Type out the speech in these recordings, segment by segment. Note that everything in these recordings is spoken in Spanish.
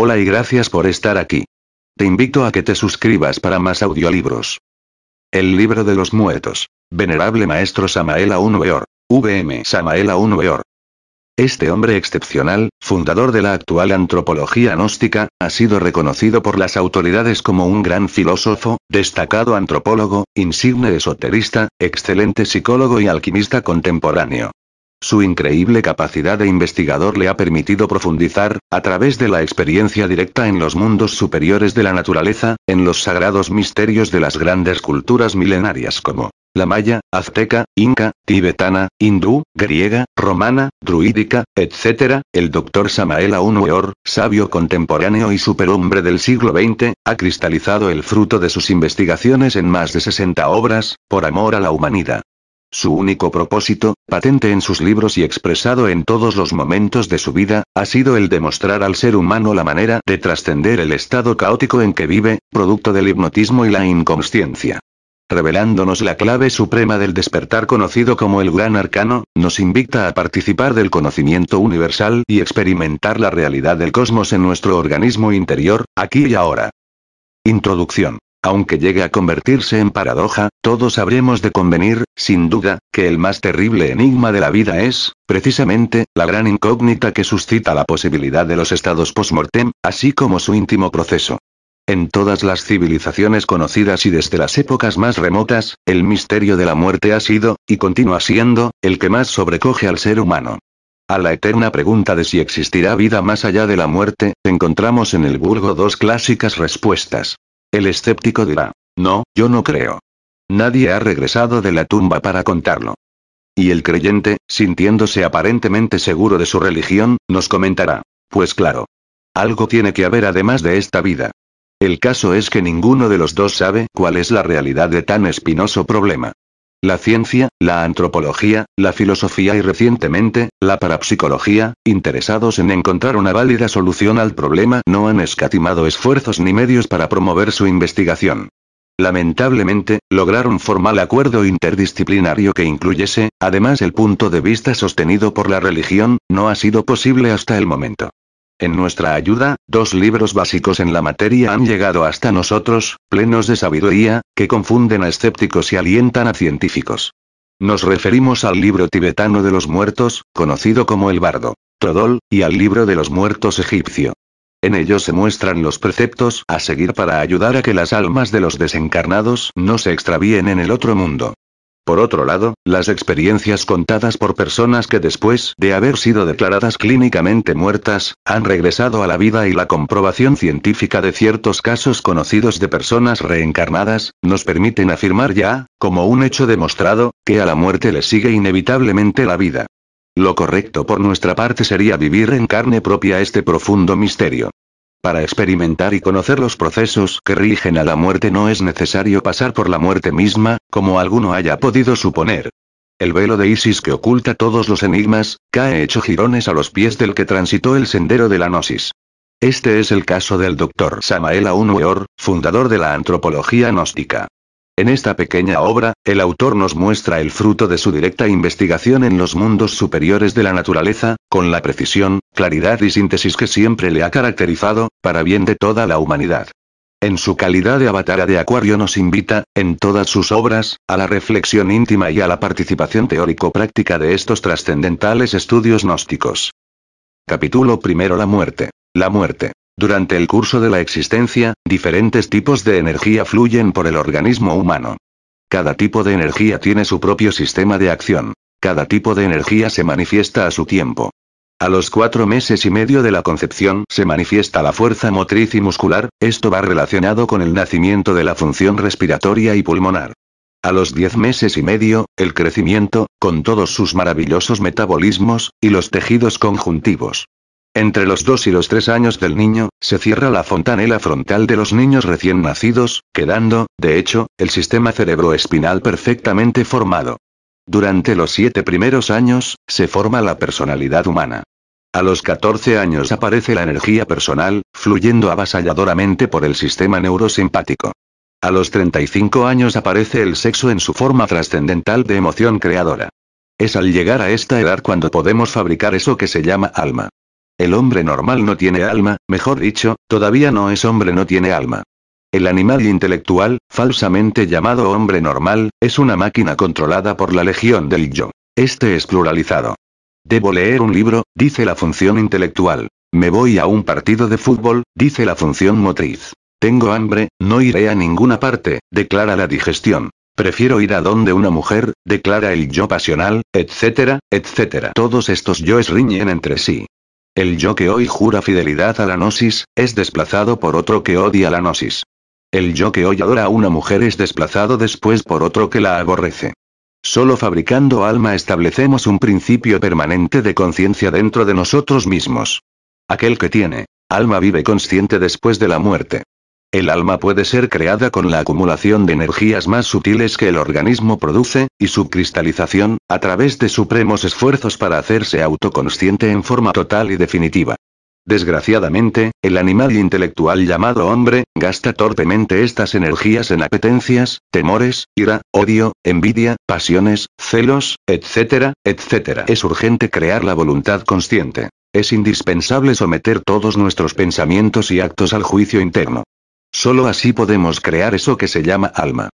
Hola y gracias por estar aquí. Te invito a que te suscribas para más audiolibros. El libro de los muertos. Venerable Maestro Samael Aun VM Samael Aun Este hombre excepcional, fundador de la actual antropología gnóstica, ha sido reconocido por las autoridades como un gran filósofo, destacado antropólogo, insigne esoterista, excelente psicólogo y alquimista contemporáneo. Su increíble capacidad de investigador le ha permitido profundizar, a través de la experiencia directa en los mundos superiores de la naturaleza, en los sagrados misterios de las grandes culturas milenarias como la maya, azteca, inca, tibetana, hindú, griega, romana, druídica, etc., el doctor Samael Aun Weor, sabio contemporáneo y superhombre del siglo XX, ha cristalizado el fruto de sus investigaciones en más de 60 obras, por amor a la humanidad. Su único propósito, patente en sus libros y expresado en todos los momentos de su vida, ha sido el de mostrar al ser humano la manera de trascender el estado caótico en que vive, producto del hipnotismo y la inconsciencia. Revelándonos la clave suprema del despertar conocido como el gran arcano, nos invita a participar del conocimiento universal y experimentar la realidad del cosmos en nuestro organismo interior, aquí y ahora. Introducción. Aunque llegue a convertirse en paradoja, todos habremos de convenir, sin duda, que el más terrible enigma de la vida es, precisamente, la gran incógnita que suscita la posibilidad de los estados post-mortem, así como su íntimo proceso. En todas las civilizaciones conocidas y desde las épocas más remotas, el misterio de la muerte ha sido, y continúa siendo, el que más sobrecoge al ser humano. A la eterna pregunta de si existirá vida más allá de la muerte, encontramos en el Burgo dos clásicas respuestas. El escéptico dirá, no, yo no creo. Nadie ha regresado de la tumba para contarlo. Y el creyente, sintiéndose aparentemente seguro de su religión, nos comentará, pues claro. Algo tiene que haber además de esta vida. El caso es que ninguno de los dos sabe cuál es la realidad de tan espinoso problema la ciencia, la antropología, la filosofía y recientemente, la parapsicología, interesados en encontrar una válida solución al problema no han escatimado esfuerzos ni medios para promover su investigación. Lamentablemente, lograr un formal acuerdo interdisciplinario que incluyese, además el punto de vista sostenido por la religión, no ha sido posible hasta el momento. En nuestra ayuda, dos libros básicos en la materia han llegado hasta nosotros, plenos de sabiduría, que confunden a escépticos y alientan a científicos. Nos referimos al libro tibetano de los muertos, conocido como el bardo, Trodol, y al libro de los muertos egipcio. En ellos se muestran los preceptos a seguir para ayudar a que las almas de los desencarnados no se extravíen en el otro mundo. Por otro lado, las experiencias contadas por personas que después de haber sido declaradas clínicamente muertas, han regresado a la vida y la comprobación científica de ciertos casos conocidos de personas reencarnadas, nos permiten afirmar ya, como un hecho demostrado, que a la muerte le sigue inevitablemente la vida. Lo correcto por nuestra parte sería vivir en carne propia este profundo misterio. Para experimentar y conocer los procesos que rigen a la muerte no es necesario pasar por la muerte misma, como alguno haya podido suponer. El velo de Isis que oculta todos los enigmas, cae hecho jirones a los pies del que transitó el sendero de la Gnosis. Este es el caso del doctor Samael Aun fundador de la antropología gnóstica. En esta pequeña obra, el autor nos muestra el fruto de su directa investigación en los mundos superiores de la naturaleza, con la precisión, claridad y síntesis que siempre le ha caracterizado, para bien de toda la humanidad. En su calidad de avatara de Acuario nos invita, en todas sus obras, a la reflexión íntima y a la participación teórico-práctica de estos trascendentales estudios gnósticos. Capítulo primero La muerte. La muerte. Durante el curso de la existencia, diferentes tipos de energía fluyen por el organismo humano. Cada tipo de energía tiene su propio sistema de acción. Cada tipo de energía se manifiesta a su tiempo. A los cuatro meses y medio de la concepción se manifiesta la fuerza motriz y muscular, esto va relacionado con el nacimiento de la función respiratoria y pulmonar. A los diez meses y medio, el crecimiento, con todos sus maravillosos metabolismos, y los tejidos conjuntivos. Entre los dos y los tres años del niño, se cierra la fontanela frontal de los niños recién nacidos, quedando, de hecho, el sistema cerebroespinal perfectamente formado. Durante los siete primeros años, se forma la personalidad humana. A los 14 años aparece la energía personal, fluyendo avasalladoramente por el sistema neurosimpático. A los 35 años aparece el sexo en su forma trascendental de emoción creadora. Es al llegar a esta edad cuando podemos fabricar eso que se llama alma. El hombre normal no tiene alma, mejor dicho, todavía no es hombre no tiene alma. El animal intelectual, falsamente llamado hombre normal, es una máquina controlada por la legión del yo. Este es pluralizado. Debo leer un libro, dice la función intelectual. Me voy a un partido de fútbol, dice la función motriz. Tengo hambre, no iré a ninguna parte, declara la digestión. Prefiero ir a donde una mujer, declara el yo pasional, etcétera, etcétera. Todos estos yoes riñen entre sí. El yo que hoy jura fidelidad a la gnosis, es desplazado por otro que odia la gnosis. El yo que hoy adora a una mujer es desplazado después por otro que la aborrece. Solo fabricando alma establecemos un principio permanente de conciencia dentro de nosotros mismos. Aquel que tiene alma vive consciente después de la muerte. El alma puede ser creada con la acumulación de energías más sutiles que el organismo produce, y su cristalización, a través de supremos esfuerzos para hacerse autoconsciente en forma total y definitiva. Desgraciadamente, el animal intelectual llamado hombre, gasta torpemente estas energías en apetencias, temores, ira, odio, envidia, pasiones, celos, etcétera, etcétera. Es urgente crear la voluntad consciente. Es indispensable someter todos nuestros pensamientos y actos al juicio interno. Solo así podemos crear eso que se llama alma.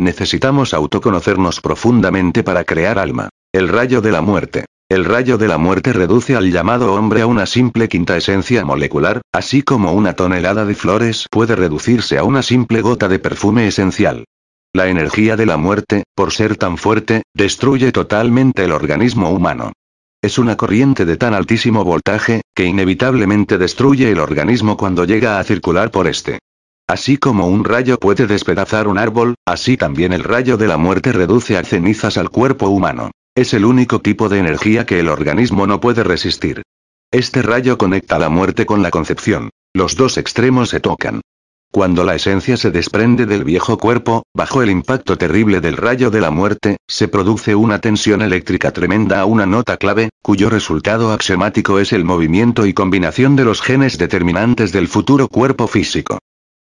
Necesitamos autoconocernos profundamente para crear alma. El rayo de la muerte. El rayo de la muerte reduce al llamado hombre a una simple quinta esencia molecular, así como una tonelada de flores puede reducirse a una simple gota de perfume esencial. La energía de la muerte, por ser tan fuerte, destruye totalmente el organismo humano. Es una corriente de tan altísimo voltaje, que inevitablemente destruye el organismo cuando llega a circular por este. Así como un rayo puede despedazar un árbol, así también el rayo de la muerte reduce a cenizas al cuerpo humano. Es el único tipo de energía que el organismo no puede resistir. Este rayo conecta la muerte con la concepción. Los dos extremos se tocan. Cuando la esencia se desprende del viejo cuerpo, bajo el impacto terrible del rayo de la muerte, se produce una tensión eléctrica tremenda a una nota clave, cuyo resultado axiomático es el movimiento y combinación de los genes determinantes del futuro cuerpo físico.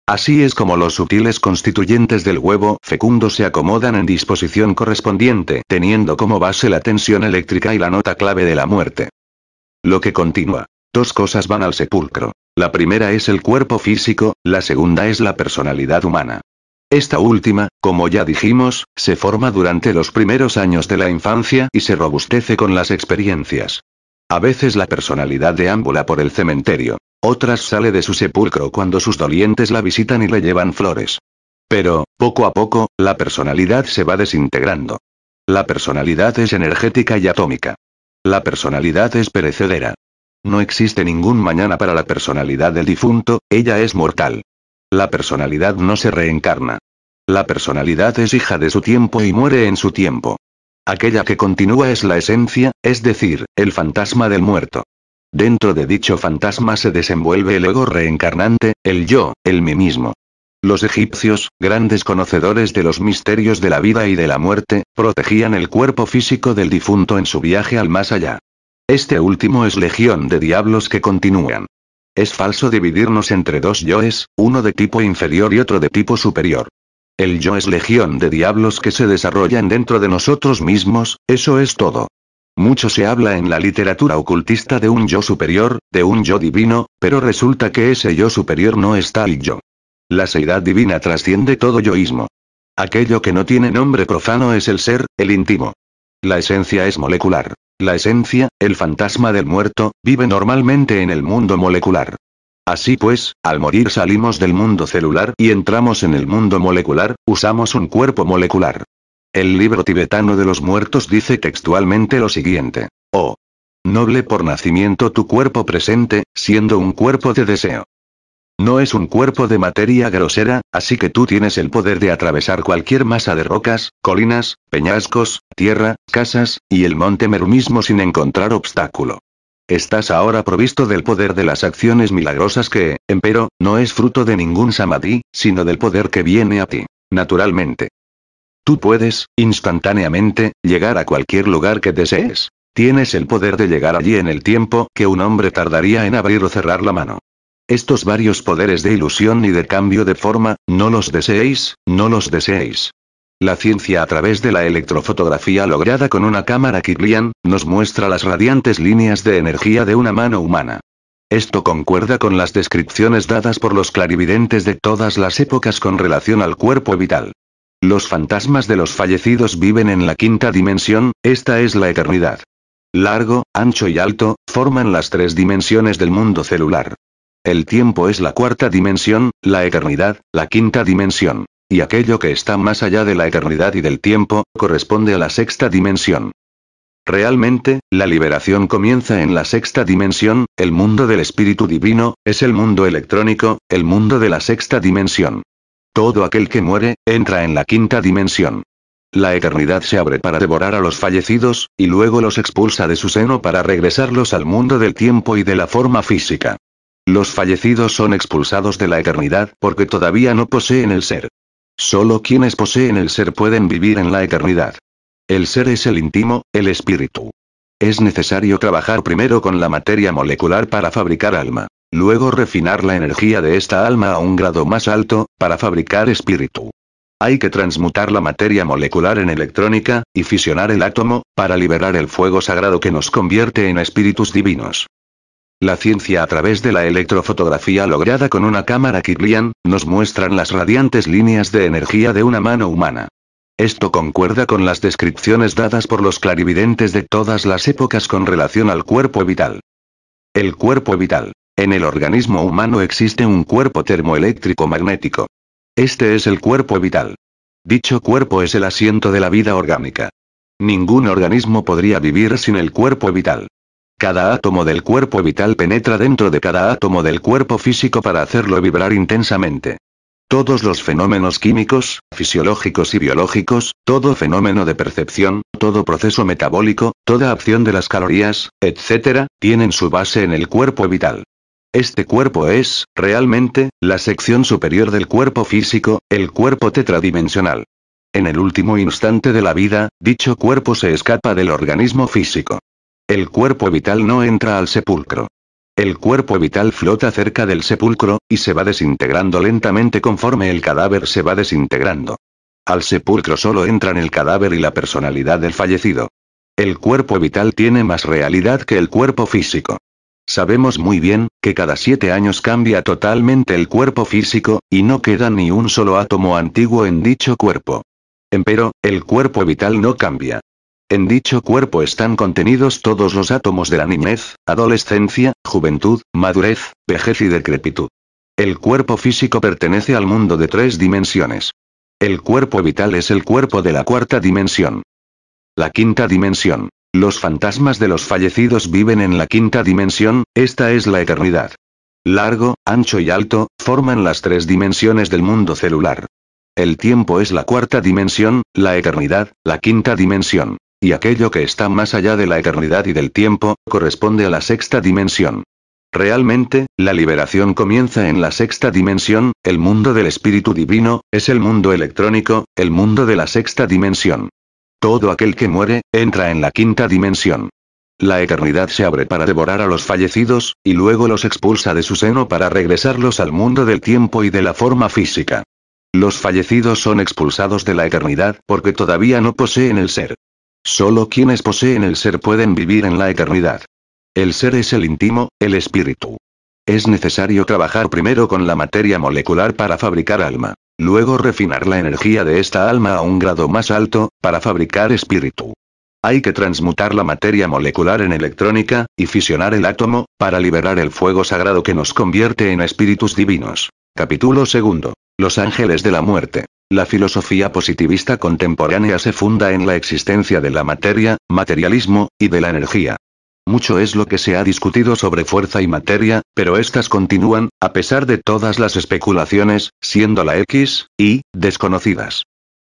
Así es como los sutiles constituyentes del huevo fecundo se acomodan en disposición correspondiente, teniendo como base la tensión eléctrica y la nota clave de la muerte. Lo que continúa. Dos cosas van al sepulcro. La primera es el cuerpo físico, la segunda es la personalidad humana. Esta última, como ya dijimos, se forma durante los primeros años de la infancia y se robustece con las experiencias. A veces la personalidad deambula por el cementerio. Otras sale de su sepulcro cuando sus dolientes la visitan y le llevan flores. Pero, poco a poco, la personalidad se va desintegrando. La personalidad es energética y atómica. La personalidad es perecedera. No existe ningún mañana para la personalidad del difunto, ella es mortal. La personalidad no se reencarna. La personalidad es hija de su tiempo y muere en su tiempo. Aquella que continúa es la esencia, es decir, el fantasma del muerto. Dentro de dicho fantasma se desenvuelve el ego reencarnante, el yo, el mí mismo. Los egipcios, grandes conocedores de los misterios de la vida y de la muerte, protegían el cuerpo físico del difunto en su viaje al más allá. Este último es legión de diablos que continúan. Es falso dividirnos entre dos yoes, uno de tipo inferior y otro de tipo superior. El yo es legión de diablos que se desarrollan dentro de nosotros mismos, eso es todo. Mucho se habla en la literatura ocultista de un yo superior, de un yo divino, pero resulta que ese yo superior no está el yo. La seidad divina trasciende todo yoísmo. Aquello que no tiene nombre profano es el ser, el íntimo. La esencia es molecular. La esencia, el fantasma del muerto, vive normalmente en el mundo molecular. Así pues, al morir salimos del mundo celular y entramos en el mundo molecular, usamos un cuerpo molecular. El libro tibetano de los muertos dice textualmente lo siguiente. Oh. Noble por nacimiento tu cuerpo presente, siendo un cuerpo de deseo. No es un cuerpo de materia grosera, así que tú tienes el poder de atravesar cualquier masa de rocas, colinas, peñascos, tierra, casas, y el monte Meru mismo sin encontrar obstáculo. Estás ahora provisto del poder de las acciones milagrosas que, empero, no es fruto de ningún samadhi, sino del poder que viene a ti, naturalmente. Tú puedes, instantáneamente, llegar a cualquier lugar que desees. Tienes el poder de llegar allí en el tiempo que un hombre tardaría en abrir o cerrar la mano. Estos varios poderes de ilusión y de cambio de forma, no los deseéis, no los deseéis. La ciencia a través de la electrofotografía lograda con una cámara Kirlian, nos muestra las radiantes líneas de energía de una mano humana. Esto concuerda con las descripciones dadas por los clarividentes de todas las épocas con relación al cuerpo vital. Los fantasmas de los fallecidos viven en la quinta dimensión, esta es la eternidad. Largo, ancho y alto, forman las tres dimensiones del mundo celular. El tiempo es la cuarta dimensión, la eternidad, la quinta dimensión. Y aquello que está más allá de la eternidad y del tiempo, corresponde a la sexta dimensión. Realmente, la liberación comienza en la sexta dimensión, el mundo del espíritu divino, es el mundo electrónico, el mundo de la sexta dimensión. Todo aquel que muere, entra en la quinta dimensión. La eternidad se abre para devorar a los fallecidos, y luego los expulsa de su seno para regresarlos al mundo del tiempo y de la forma física. Los fallecidos son expulsados de la eternidad porque todavía no poseen el ser. Solo quienes poseen el ser pueden vivir en la eternidad. El ser es el íntimo, el espíritu. Es necesario trabajar primero con la materia molecular para fabricar alma luego refinar la energía de esta alma a un grado más alto, para fabricar espíritu. Hay que transmutar la materia molecular en electrónica, y fisionar el átomo, para liberar el fuego sagrado que nos convierte en espíritus divinos. La ciencia a través de la electrofotografía lograda con una cámara Kirlian, nos muestran las radiantes líneas de energía de una mano humana. Esto concuerda con las descripciones dadas por los clarividentes de todas las épocas con relación al cuerpo vital. El cuerpo vital. En el organismo humano existe un cuerpo termoeléctrico magnético. Este es el cuerpo vital. Dicho cuerpo es el asiento de la vida orgánica. Ningún organismo podría vivir sin el cuerpo vital. Cada átomo del cuerpo vital penetra dentro de cada átomo del cuerpo físico para hacerlo vibrar intensamente. Todos los fenómenos químicos, fisiológicos y biológicos, todo fenómeno de percepción, todo proceso metabólico, toda acción de las calorías, etc., tienen su base en el cuerpo vital. Este cuerpo es, realmente, la sección superior del cuerpo físico, el cuerpo tetradimensional. En el último instante de la vida, dicho cuerpo se escapa del organismo físico. El cuerpo vital no entra al sepulcro. El cuerpo vital flota cerca del sepulcro, y se va desintegrando lentamente conforme el cadáver se va desintegrando. Al sepulcro solo entran el cadáver y la personalidad del fallecido. El cuerpo vital tiene más realidad que el cuerpo físico. Sabemos muy bien, que cada siete años cambia totalmente el cuerpo físico, y no queda ni un solo átomo antiguo en dicho cuerpo. Empero, el cuerpo vital no cambia. En dicho cuerpo están contenidos todos los átomos de la niñez, adolescencia, juventud, madurez, vejez y decrepitud. El cuerpo físico pertenece al mundo de tres dimensiones. El cuerpo vital es el cuerpo de la cuarta dimensión. La quinta dimensión. Los fantasmas de los fallecidos viven en la quinta dimensión, esta es la eternidad. Largo, ancho y alto, forman las tres dimensiones del mundo celular. El tiempo es la cuarta dimensión, la eternidad, la quinta dimensión. Y aquello que está más allá de la eternidad y del tiempo, corresponde a la sexta dimensión. Realmente, la liberación comienza en la sexta dimensión, el mundo del espíritu divino, es el mundo electrónico, el mundo de la sexta dimensión. Todo aquel que muere, entra en la quinta dimensión. La eternidad se abre para devorar a los fallecidos, y luego los expulsa de su seno para regresarlos al mundo del tiempo y de la forma física. Los fallecidos son expulsados de la eternidad porque todavía no poseen el ser. Solo quienes poseen el ser pueden vivir en la eternidad. El ser es el íntimo, el espíritu. Es necesario trabajar primero con la materia molecular para fabricar alma luego refinar la energía de esta alma a un grado más alto, para fabricar espíritu. Hay que transmutar la materia molecular en electrónica, y fisionar el átomo, para liberar el fuego sagrado que nos convierte en espíritus divinos. Capítulo 2. Los ángeles de la muerte. La filosofía positivista contemporánea se funda en la existencia de la materia, materialismo, y de la energía. Mucho es lo que se ha discutido sobre fuerza y materia, pero estas continúan, a pesar de todas las especulaciones, siendo la X, Y, desconocidas.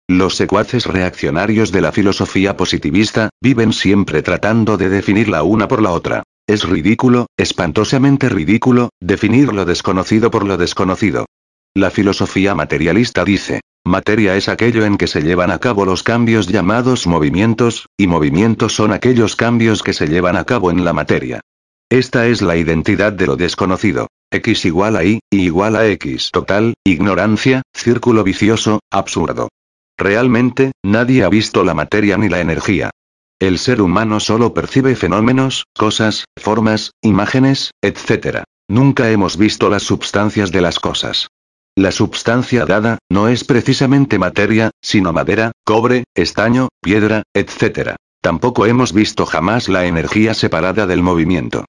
Los secuaces reaccionarios de la filosofía positivista, viven siempre tratando de definir la una por la otra. Es ridículo, espantosamente ridículo, definir lo desconocido por lo desconocido. La filosofía materialista dice, Materia es aquello en que se llevan a cabo los cambios llamados movimientos, y movimientos son aquellos cambios que se llevan a cabo en la materia. Esta es la identidad de lo desconocido. X igual a Y, Y igual a X total, ignorancia, círculo vicioso, absurdo. Realmente, nadie ha visto la materia ni la energía. El ser humano solo percibe fenómenos, cosas, formas, imágenes, etc. Nunca hemos visto las sustancias de las cosas. La substancia dada, no es precisamente materia, sino madera, cobre, estaño, piedra, etc. Tampoco hemos visto jamás la energía separada del movimiento.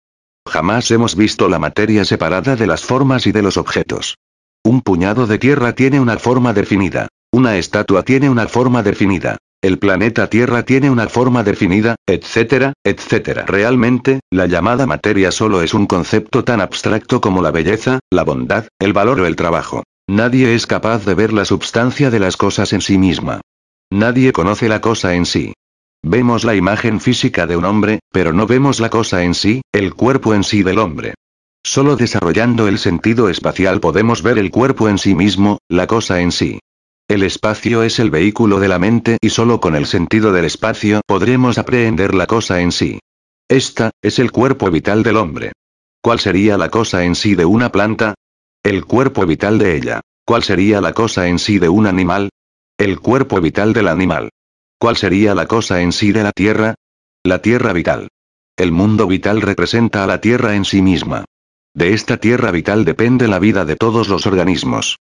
Jamás hemos visto la materia separada de las formas y de los objetos. Un puñado de tierra tiene una forma definida. Una estatua tiene una forma definida. El planeta Tierra tiene una forma definida, etcétera, etcétera. Realmente, la llamada materia solo es un concepto tan abstracto como la belleza, la bondad, el valor o el trabajo. Nadie es capaz de ver la substancia de las cosas en sí misma. Nadie conoce la cosa en sí. Vemos la imagen física de un hombre, pero no vemos la cosa en sí, el cuerpo en sí del hombre. Solo desarrollando el sentido espacial podemos ver el cuerpo en sí mismo, la cosa en sí. El espacio es el vehículo de la mente y solo con el sentido del espacio podremos aprehender la cosa en sí. Esta, es el cuerpo vital del hombre. ¿Cuál sería la cosa en sí de una planta? El cuerpo vital de ella. ¿Cuál sería la cosa en sí de un animal? El cuerpo vital del animal. ¿Cuál sería la cosa en sí de la Tierra? La Tierra vital. El mundo vital representa a la Tierra en sí misma. De esta Tierra vital depende la vida de todos los organismos.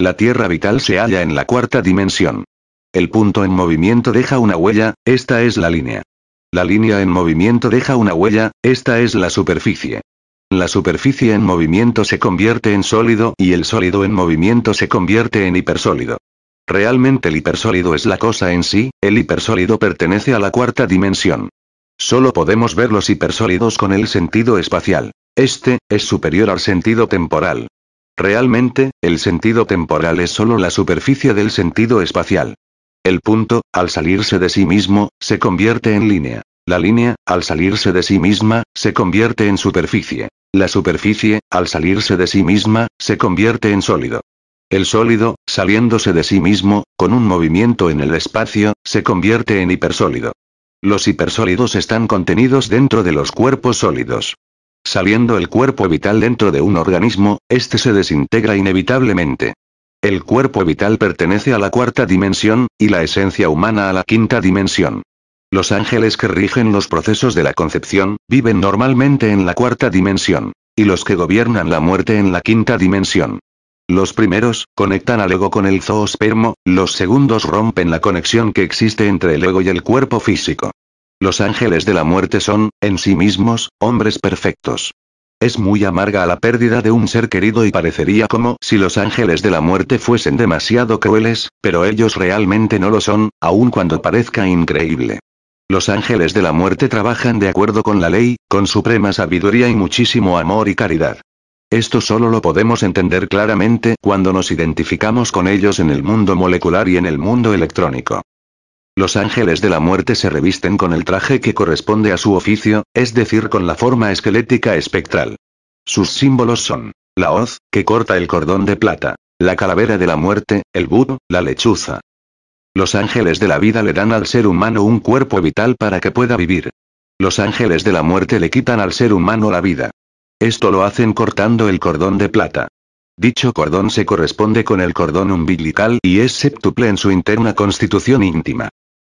La Tierra vital se halla en la cuarta dimensión. El punto en movimiento deja una huella, esta es la línea. La línea en movimiento deja una huella, esta es la superficie. La superficie en movimiento se convierte en sólido y el sólido en movimiento se convierte en hipersólido. Realmente el hipersólido es la cosa en sí, el hipersólido pertenece a la cuarta dimensión. Solo podemos ver los hipersólidos con el sentido espacial. Este, es superior al sentido temporal. Realmente, el sentido temporal es solo la superficie del sentido espacial. El punto, al salirse de sí mismo, se convierte en línea. La línea, al salirse de sí misma, se convierte en superficie. La superficie, al salirse de sí misma, se convierte en sólido. El sólido, saliéndose de sí mismo, con un movimiento en el espacio, se convierte en hipersólido. Los hipersólidos están contenidos dentro de los cuerpos sólidos. Saliendo el cuerpo vital dentro de un organismo, éste se desintegra inevitablemente. El cuerpo vital pertenece a la cuarta dimensión, y la esencia humana a la quinta dimensión. Los ángeles que rigen los procesos de la concepción, viven normalmente en la cuarta dimensión. Y los que gobiernan la muerte en la quinta dimensión. Los primeros, conectan al ego con el zoospermo, los segundos rompen la conexión que existe entre el ego y el cuerpo físico. Los ángeles de la muerte son, en sí mismos, hombres perfectos. Es muy amarga la pérdida de un ser querido y parecería como si los ángeles de la muerte fuesen demasiado crueles, pero ellos realmente no lo son, aun cuando parezca increíble. Los ángeles de la muerte trabajan de acuerdo con la ley, con suprema sabiduría y muchísimo amor y caridad. Esto solo lo podemos entender claramente cuando nos identificamos con ellos en el mundo molecular y en el mundo electrónico. Los ángeles de la muerte se revisten con el traje que corresponde a su oficio, es decir, con la forma esquelética espectral. Sus símbolos son la hoz, que corta el cordón de plata, la calavera de la muerte, el búho, la lechuza, los ángeles de la vida le dan al ser humano un cuerpo vital para que pueda vivir. Los ángeles de la muerte le quitan al ser humano la vida. Esto lo hacen cortando el cordón de plata. Dicho cordón se corresponde con el cordón umbilical y es séptuple en su interna constitución íntima.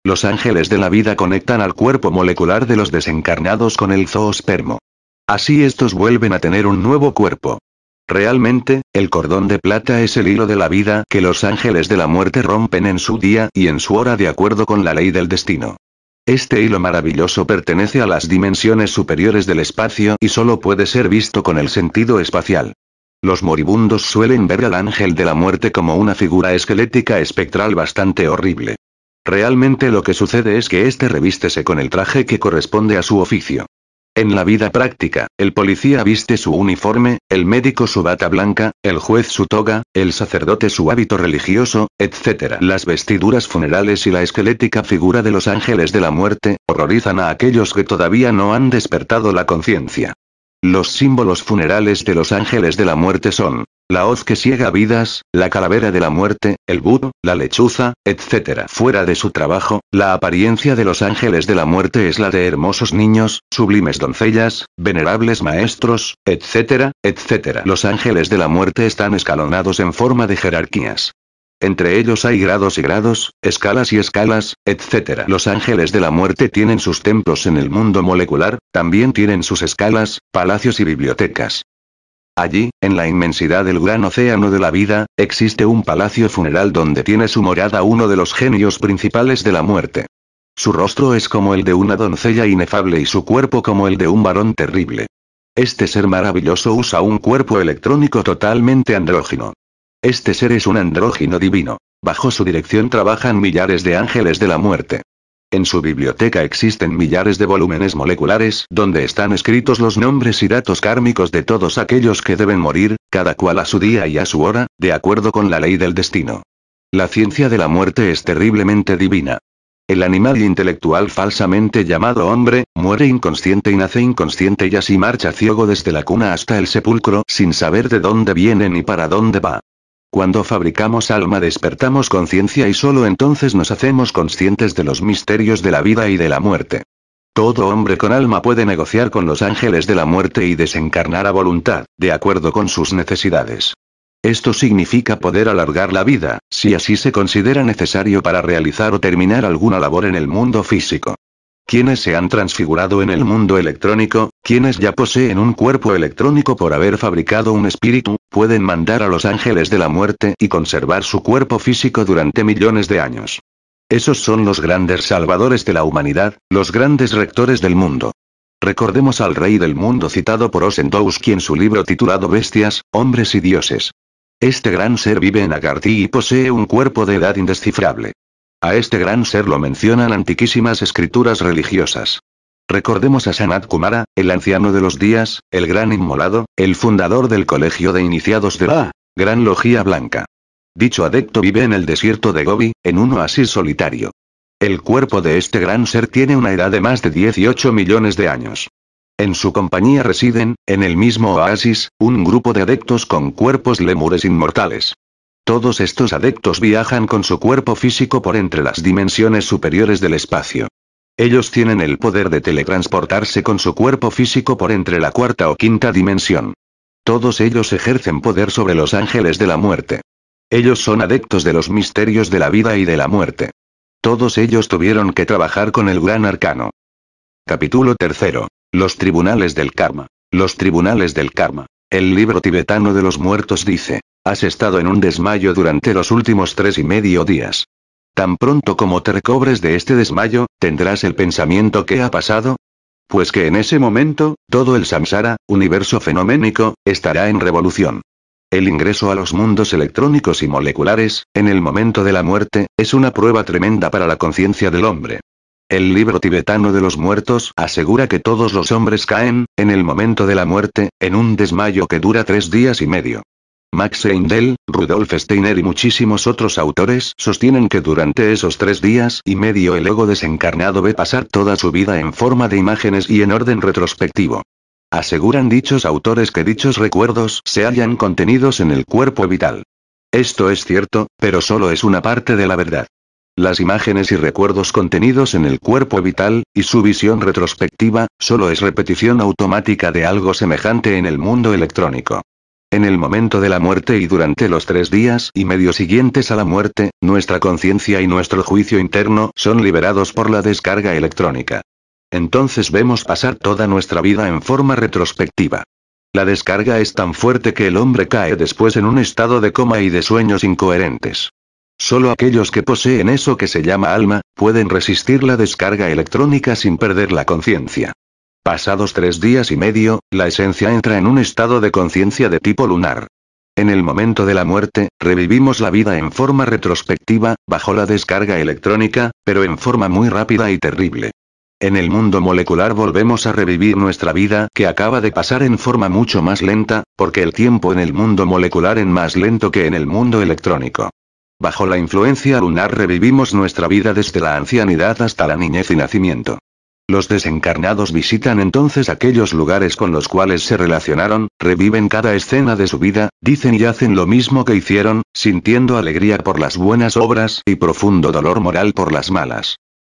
Los ángeles de la vida conectan al cuerpo molecular de los desencarnados con el zoospermo. Así estos vuelven a tener un nuevo cuerpo. Realmente, el cordón de plata es el hilo de la vida que los ángeles de la muerte rompen en su día y en su hora de acuerdo con la ley del destino. Este hilo maravilloso pertenece a las dimensiones superiores del espacio y solo puede ser visto con el sentido espacial. Los moribundos suelen ver al ángel de la muerte como una figura esquelética espectral bastante horrible. Realmente lo que sucede es que éste revístese con el traje que corresponde a su oficio. En la vida práctica, el policía viste su uniforme, el médico su bata blanca, el juez su toga, el sacerdote su hábito religioso, etc. Las vestiduras funerales y la esquelética figura de los ángeles de la muerte, horrorizan a aquellos que todavía no han despertado la conciencia. Los símbolos funerales de los ángeles de la muerte son, la hoz que ciega vidas, la calavera de la muerte, el budo, la lechuza, etc. Fuera de su trabajo, la apariencia de los ángeles de la muerte es la de hermosos niños, sublimes doncellas, venerables maestros, etc., etc. Los ángeles de la muerte están escalonados en forma de jerarquías. Entre ellos hay grados y grados, escalas y escalas, etc. Los ángeles de la muerte tienen sus templos en el mundo molecular, también tienen sus escalas, palacios y bibliotecas. Allí, en la inmensidad del gran océano de la vida, existe un palacio funeral donde tiene su morada uno de los genios principales de la muerte. Su rostro es como el de una doncella inefable y su cuerpo como el de un varón terrible. Este ser maravilloso usa un cuerpo electrónico totalmente andrógino. Este ser es un andrógino divino. Bajo su dirección trabajan millares de ángeles de la muerte. En su biblioteca existen millares de volúmenes moleculares donde están escritos los nombres y datos kármicos de todos aquellos que deben morir, cada cual a su día y a su hora, de acuerdo con la ley del destino. La ciencia de la muerte es terriblemente divina. El animal intelectual falsamente llamado hombre, muere inconsciente y nace inconsciente y así marcha ciego desde la cuna hasta el sepulcro sin saber de dónde viene ni para dónde va. Cuando fabricamos alma despertamos conciencia y solo entonces nos hacemos conscientes de los misterios de la vida y de la muerte. Todo hombre con alma puede negociar con los ángeles de la muerte y desencarnar a voluntad, de acuerdo con sus necesidades. Esto significa poder alargar la vida, si así se considera necesario para realizar o terminar alguna labor en el mundo físico quienes se han transfigurado en el mundo electrónico, quienes ya poseen un cuerpo electrónico por haber fabricado un espíritu, pueden mandar a los ángeles de la muerte y conservar su cuerpo físico durante millones de años. Esos son los grandes salvadores de la humanidad, los grandes rectores del mundo. Recordemos al rey del mundo citado por Osendowski en su libro titulado Bestias, Hombres y Dioses. Este gran ser vive en Agartí y posee un cuerpo de edad indescifrable. A este gran ser lo mencionan antiquísimas escrituras religiosas. Recordemos a Sanat Kumara, el anciano de los días, el gran inmolado, el fundador del colegio de iniciados de la Gran Logía Blanca. Dicho adepto vive en el desierto de Gobi, en un oasis solitario. El cuerpo de este gran ser tiene una edad de más de 18 millones de años. En su compañía residen, en el mismo oasis, un grupo de adeptos con cuerpos lemures inmortales. Todos estos adeptos viajan con su cuerpo físico por entre las dimensiones superiores del espacio. Ellos tienen el poder de teletransportarse con su cuerpo físico por entre la cuarta o quinta dimensión. Todos ellos ejercen poder sobre los ángeles de la muerte. Ellos son adeptos de los misterios de la vida y de la muerte. Todos ellos tuvieron que trabajar con el gran arcano. Capítulo 3. Los tribunales del karma. Los tribunales del karma. El libro tibetano de los muertos dice, Has estado en un desmayo durante los últimos tres y medio días. Tan pronto como te recobres de este desmayo, ¿tendrás el pensamiento que ha pasado? Pues que en ese momento, todo el samsara, universo fenoménico, estará en revolución. El ingreso a los mundos electrónicos y moleculares, en el momento de la muerte, es una prueba tremenda para la conciencia del hombre. El libro tibetano de los muertos asegura que todos los hombres caen, en el momento de la muerte, en un desmayo que dura tres días y medio. Max Eindel, Rudolf Steiner y muchísimos otros autores sostienen que durante esos tres días y medio el ego desencarnado ve pasar toda su vida en forma de imágenes y en orden retrospectivo. Aseguran dichos autores que dichos recuerdos se hallan contenidos en el cuerpo vital. Esto es cierto, pero solo es una parte de la verdad. Las imágenes y recuerdos contenidos en el cuerpo vital, y su visión retrospectiva, solo es repetición automática de algo semejante en el mundo electrónico. En el momento de la muerte y durante los tres días y medio siguientes a la muerte, nuestra conciencia y nuestro juicio interno son liberados por la descarga electrónica. Entonces vemos pasar toda nuestra vida en forma retrospectiva. La descarga es tan fuerte que el hombre cae después en un estado de coma y de sueños incoherentes. Solo aquellos que poseen eso que se llama alma, pueden resistir la descarga electrónica sin perder la conciencia. Pasados tres días y medio, la esencia entra en un estado de conciencia de tipo lunar. En el momento de la muerte, revivimos la vida en forma retrospectiva, bajo la descarga electrónica, pero en forma muy rápida y terrible. En el mundo molecular volvemos a revivir nuestra vida que acaba de pasar en forma mucho más lenta, porque el tiempo en el mundo molecular es más lento que en el mundo electrónico. Bajo la influencia lunar revivimos nuestra vida desde la ancianidad hasta la niñez y nacimiento. Los desencarnados visitan entonces aquellos lugares con los cuales se relacionaron, reviven cada escena de su vida, dicen y hacen lo mismo que hicieron, sintiendo alegría por las buenas obras y profundo dolor moral por las malas.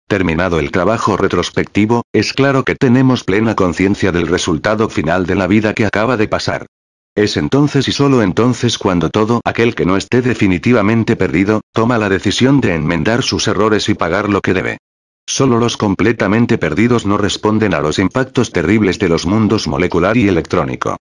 Terminado el trabajo retrospectivo, es claro que tenemos plena conciencia del resultado final de la vida que acaba de pasar. Es entonces y solo entonces cuando todo aquel que no esté definitivamente perdido, toma la decisión de enmendar sus errores y pagar lo que debe. Solo los completamente perdidos no responden a los impactos terribles de los mundos molecular y electrónico.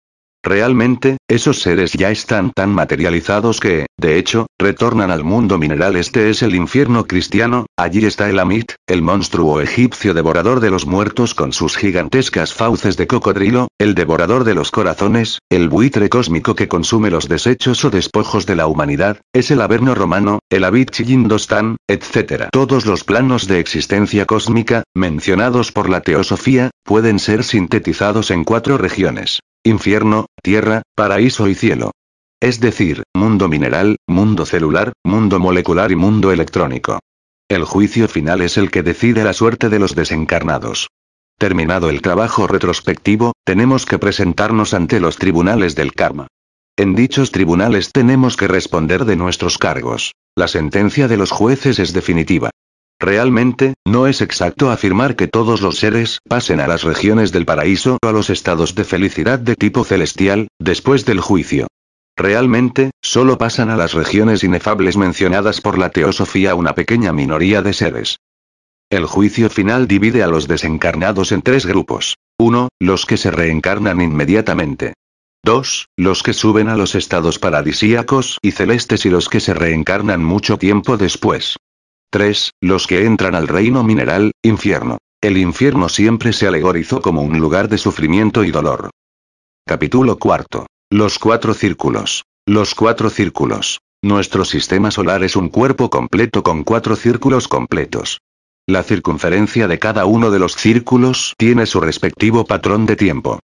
Realmente, esos seres ya están tan materializados que, de hecho, retornan al mundo mineral. Este es el infierno cristiano, allí está el Amit, el monstruo egipcio devorador de los muertos con sus gigantescas fauces de cocodrilo, el devorador de los corazones, el buitre cósmico que consume los desechos o despojos de la humanidad, es el Averno romano, el abit Hindostán, etc. Todos los planos de existencia cósmica, mencionados por la teosofía, pueden ser sintetizados en cuatro regiones infierno, tierra, paraíso y cielo. Es decir, mundo mineral, mundo celular, mundo molecular y mundo electrónico. El juicio final es el que decide la suerte de los desencarnados. Terminado el trabajo retrospectivo, tenemos que presentarnos ante los tribunales del karma. En dichos tribunales tenemos que responder de nuestros cargos. La sentencia de los jueces es definitiva. Realmente, no es exacto afirmar que todos los seres pasen a las regiones del paraíso o a los estados de felicidad de tipo celestial, después del juicio. Realmente, solo pasan a las regiones inefables mencionadas por la teosofía una pequeña minoría de seres. El juicio final divide a los desencarnados en tres grupos. 1. Los que se reencarnan inmediatamente. 2. Los que suben a los estados paradisíacos y celestes y los que se reencarnan mucho tiempo después. 3. Los que entran al reino mineral, infierno. El infierno siempre se alegorizó como un lugar de sufrimiento y dolor. Capítulo 4. Los cuatro círculos. Los cuatro círculos. Nuestro sistema solar es un cuerpo completo con cuatro círculos completos. La circunferencia de cada uno de los círculos tiene su respectivo patrón de tiempo.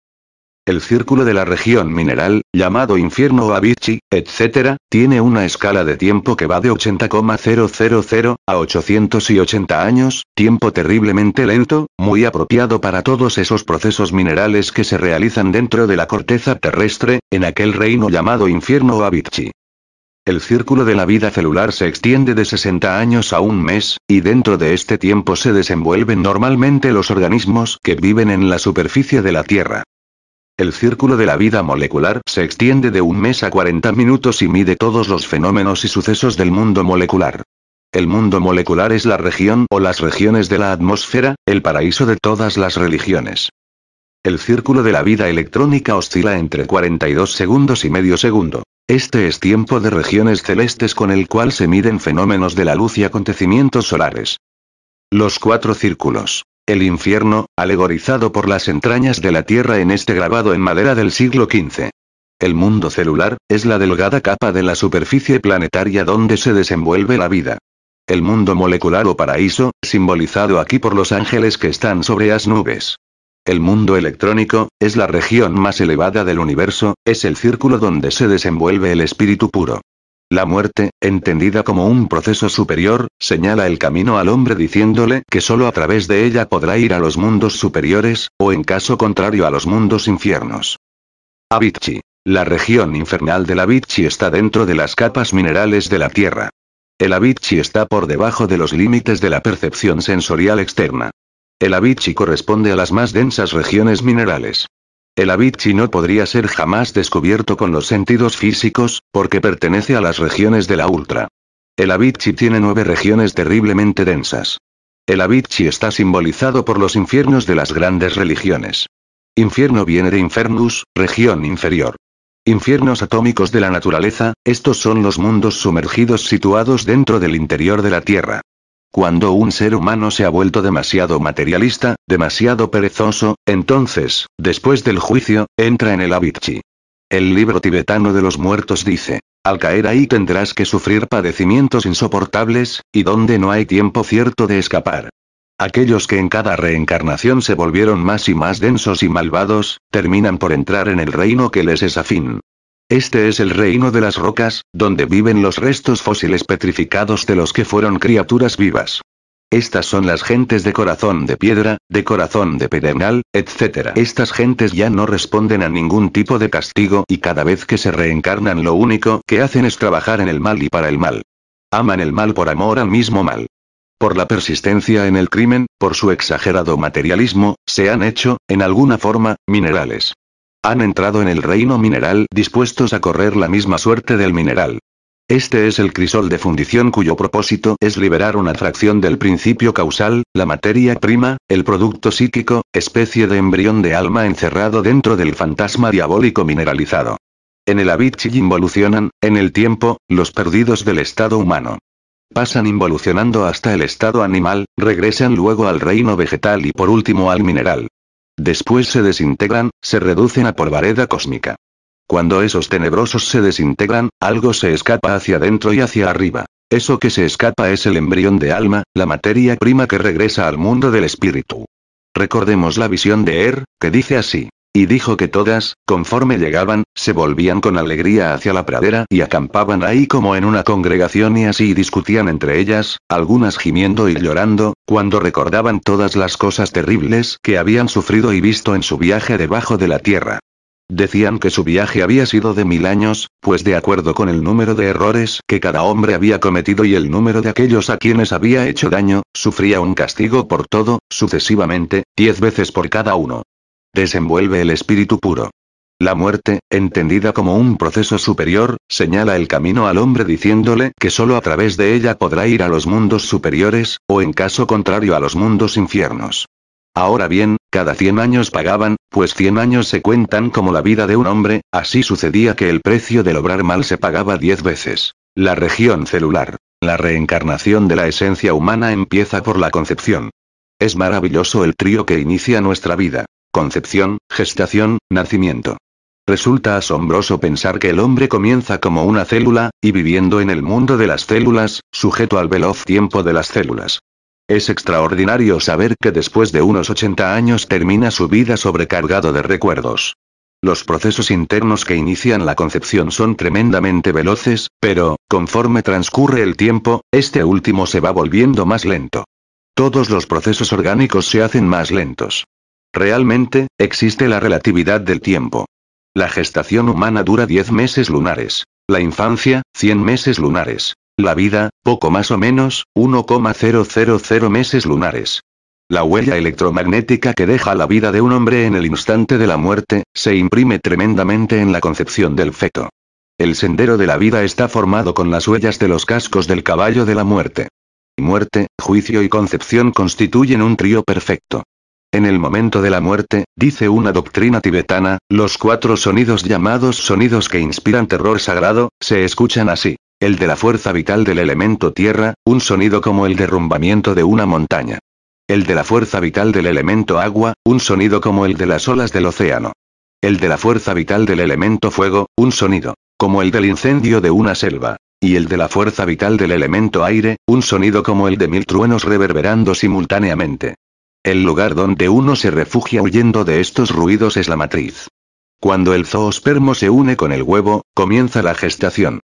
El círculo de la región mineral, llamado infierno o Abichi, etc., tiene una escala de tiempo que va de 80,000 a 880 años, tiempo terriblemente lento, muy apropiado para todos esos procesos minerales que se realizan dentro de la corteza terrestre, en aquel reino llamado infierno o El círculo de la vida celular se extiende de 60 años a un mes, y dentro de este tiempo se desenvuelven normalmente los organismos que viven en la superficie de la Tierra. El círculo de la vida molecular se extiende de un mes a 40 minutos y mide todos los fenómenos y sucesos del mundo molecular. El mundo molecular es la región o las regiones de la atmósfera, el paraíso de todas las religiones. El círculo de la vida electrónica oscila entre 42 segundos y medio segundo. Este es tiempo de regiones celestes con el cual se miden fenómenos de la luz y acontecimientos solares. Los cuatro círculos. El infierno, alegorizado por las entrañas de la Tierra en este grabado en madera del siglo XV. El mundo celular, es la delgada capa de la superficie planetaria donde se desenvuelve la vida. El mundo molecular o paraíso, simbolizado aquí por los ángeles que están sobre las nubes. El mundo electrónico, es la región más elevada del universo, es el círculo donde se desenvuelve el espíritu puro. La muerte, entendida como un proceso superior, señala el camino al hombre diciéndole que solo a través de ella podrá ir a los mundos superiores, o en caso contrario a los mundos infiernos. Abitchi. La región infernal del Abitchi está dentro de las capas minerales de la Tierra. El Abitchi está por debajo de los límites de la percepción sensorial externa. El Abitchi corresponde a las más densas regiones minerales. El Abichi no podría ser jamás descubierto con los sentidos físicos, porque pertenece a las regiones de la Ultra. El Abichi tiene nueve regiones terriblemente densas. El Abichi está simbolizado por los infiernos de las grandes religiones. Infierno viene de Infernus, región inferior. Infiernos atómicos de la naturaleza, estos son los mundos sumergidos situados dentro del interior de la Tierra. Cuando un ser humano se ha vuelto demasiado materialista, demasiado perezoso, entonces, después del juicio, entra en el avicii. El libro tibetano de los muertos dice, al caer ahí tendrás que sufrir padecimientos insoportables, y donde no hay tiempo cierto de escapar. Aquellos que en cada reencarnación se volvieron más y más densos y malvados, terminan por entrar en el reino que les es afín. Este es el reino de las rocas, donde viven los restos fósiles petrificados de los que fueron criaturas vivas. Estas son las gentes de corazón de piedra, de corazón de pedernal, etc. Estas gentes ya no responden a ningún tipo de castigo y cada vez que se reencarnan lo único que hacen es trabajar en el mal y para el mal. Aman el mal por amor al mismo mal. Por la persistencia en el crimen, por su exagerado materialismo, se han hecho, en alguna forma, minerales. Han entrado en el reino mineral dispuestos a correr la misma suerte del mineral. Este es el crisol de fundición cuyo propósito es liberar una fracción del principio causal, la materia prima, el producto psíquico, especie de embrión de alma encerrado dentro del fantasma diabólico mineralizado. En el Abichi involucionan, en el tiempo, los perdidos del estado humano. Pasan involucionando hasta el estado animal, regresan luego al reino vegetal y por último al mineral. Después se desintegran, se reducen a polvareda cósmica. Cuando esos tenebrosos se desintegran, algo se escapa hacia adentro y hacia arriba. Eso que se escapa es el embrión de alma, la materia prima que regresa al mundo del espíritu. Recordemos la visión de Er, que dice así. Y dijo que todas, conforme llegaban, se volvían con alegría hacia la pradera y acampaban ahí como en una congregación y así discutían entre ellas, algunas gimiendo y llorando, cuando recordaban todas las cosas terribles que habían sufrido y visto en su viaje debajo de la tierra. Decían que su viaje había sido de mil años, pues de acuerdo con el número de errores que cada hombre había cometido y el número de aquellos a quienes había hecho daño, sufría un castigo por todo, sucesivamente, diez veces por cada uno desenvuelve el espíritu puro. La muerte, entendida como un proceso superior, señala el camino al hombre diciéndole que solo a través de ella podrá ir a los mundos superiores, o en caso contrario a los mundos infiernos. Ahora bien, cada 100 años pagaban, pues 100 años se cuentan como la vida de un hombre, así sucedía que el precio del obrar mal se pagaba 10 veces. La región celular. La reencarnación de la esencia humana empieza por la concepción. Es maravilloso el trío que inicia nuestra vida. Concepción, gestación, nacimiento. Resulta asombroso pensar que el hombre comienza como una célula, y viviendo en el mundo de las células, sujeto al veloz tiempo de las células. Es extraordinario saber que después de unos 80 años termina su vida sobrecargado de recuerdos. Los procesos internos que inician la concepción son tremendamente veloces, pero, conforme transcurre el tiempo, este último se va volviendo más lento. Todos los procesos orgánicos se hacen más lentos. Realmente, existe la relatividad del tiempo. La gestación humana dura 10 meses lunares. La infancia, 100 meses lunares. La vida, poco más o menos, 1,000 meses lunares. La huella electromagnética que deja la vida de un hombre en el instante de la muerte, se imprime tremendamente en la concepción del feto. El sendero de la vida está formado con las huellas de los cascos del caballo de la muerte. Muerte, juicio y concepción constituyen un trío perfecto. En el momento de la muerte, dice una doctrina tibetana, los cuatro sonidos llamados sonidos que inspiran terror sagrado, se escuchan así. El de la fuerza vital del elemento tierra, un sonido como el derrumbamiento de una montaña. El de la fuerza vital del elemento agua, un sonido como el de las olas del océano. El de la fuerza vital del elemento fuego, un sonido como el del incendio de una selva. Y el de la fuerza vital del elemento aire, un sonido como el de mil truenos reverberando simultáneamente. El lugar donde uno se refugia huyendo de estos ruidos es la matriz. Cuando el zoospermo se une con el huevo, comienza la gestación.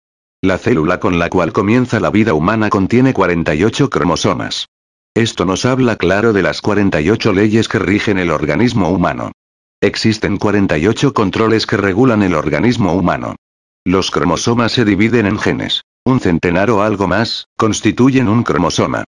La célula con la cual comienza la vida humana contiene 48 cromosomas. Esto nos habla claro de las 48 leyes que rigen el organismo humano. Existen 48 controles que regulan el organismo humano. Los cromosomas se dividen en genes. Un centenar o algo más, constituyen un cromosoma.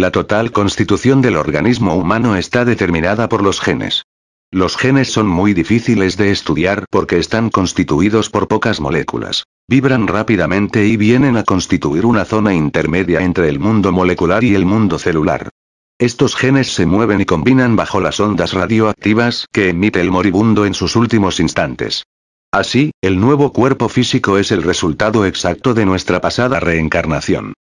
La total constitución del organismo humano está determinada por los genes. Los genes son muy difíciles de estudiar porque están constituidos por pocas moléculas. Vibran rápidamente y vienen a constituir una zona intermedia entre el mundo molecular y el mundo celular. Estos genes se mueven y combinan bajo las ondas radioactivas que emite el moribundo en sus últimos instantes. Así, el nuevo cuerpo físico es el resultado exacto de nuestra pasada reencarnación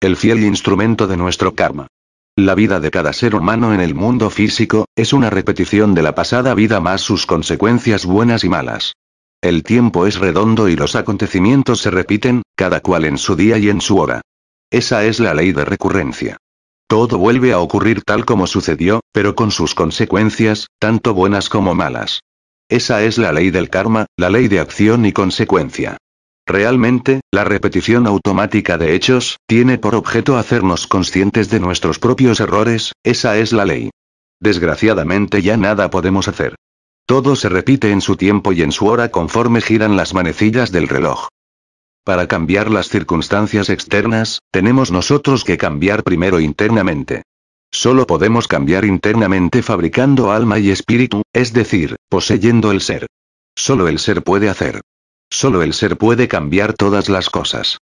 el fiel instrumento de nuestro karma. La vida de cada ser humano en el mundo físico, es una repetición de la pasada vida más sus consecuencias buenas y malas. El tiempo es redondo y los acontecimientos se repiten, cada cual en su día y en su hora. Esa es la ley de recurrencia. Todo vuelve a ocurrir tal como sucedió, pero con sus consecuencias, tanto buenas como malas. Esa es la ley del karma, la ley de acción y consecuencia. Realmente, la repetición automática de hechos, tiene por objeto hacernos conscientes de nuestros propios errores, esa es la ley. Desgraciadamente ya nada podemos hacer. Todo se repite en su tiempo y en su hora conforme giran las manecillas del reloj. Para cambiar las circunstancias externas, tenemos nosotros que cambiar primero internamente. Solo podemos cambiar internamente fabricando alma y espíritu, es decir, poseyendo el ser. Solo el ser puede hacer. Solo el ser puede cambiar todas las cosas.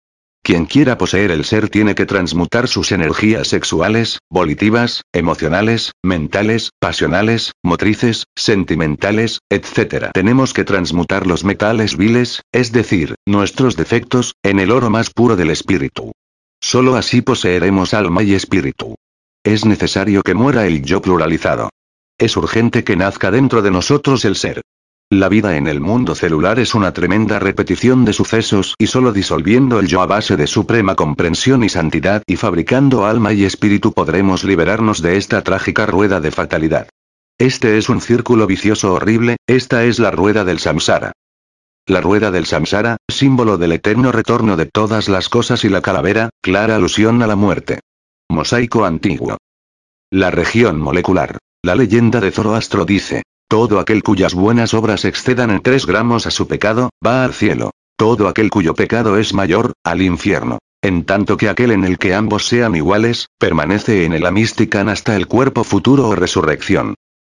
Quien quiera poseer el ser tiene que transmutar sus energías sexuales, volitivas, emocionales, mentales, pasionales, motrices, sentimentales, etc. Tenemos que transmutar los metales viles, es decir, nuestros defectos, en el oro más puro del espíritu. Solo así poseeremos alma y espíritu. Es necesario que muera el yo pluralizado. Es urgente que nazca dentro de nosotros el ser. La vida en el mundo celular es una tremenda repetición de sucesos y solo disolviendo el yo a base de suprema comprensión y santidad y fabricando alma y espíritu podremos liberarnos de esta trágica rueda de fatalidad. Este es un círculo vicioso horrible, esta es la rueda del samsara. La rueda del samsara, símbolo del eterno retorno de todas las cosas y la calavera, clara alusión a la muerte. Mosaico antiguo. La región molecular. La leyenda de Zoroastro dice, todo aquel cuyas buenas obras excedan en tres gramos a su pecado, va al cielo. Todo aquel cuyo pecado es mayor, al infierno. En tanto que aquel en el que ambos sean iguales, permanece en el amistican hasta el cuerpo futuro o resurrección.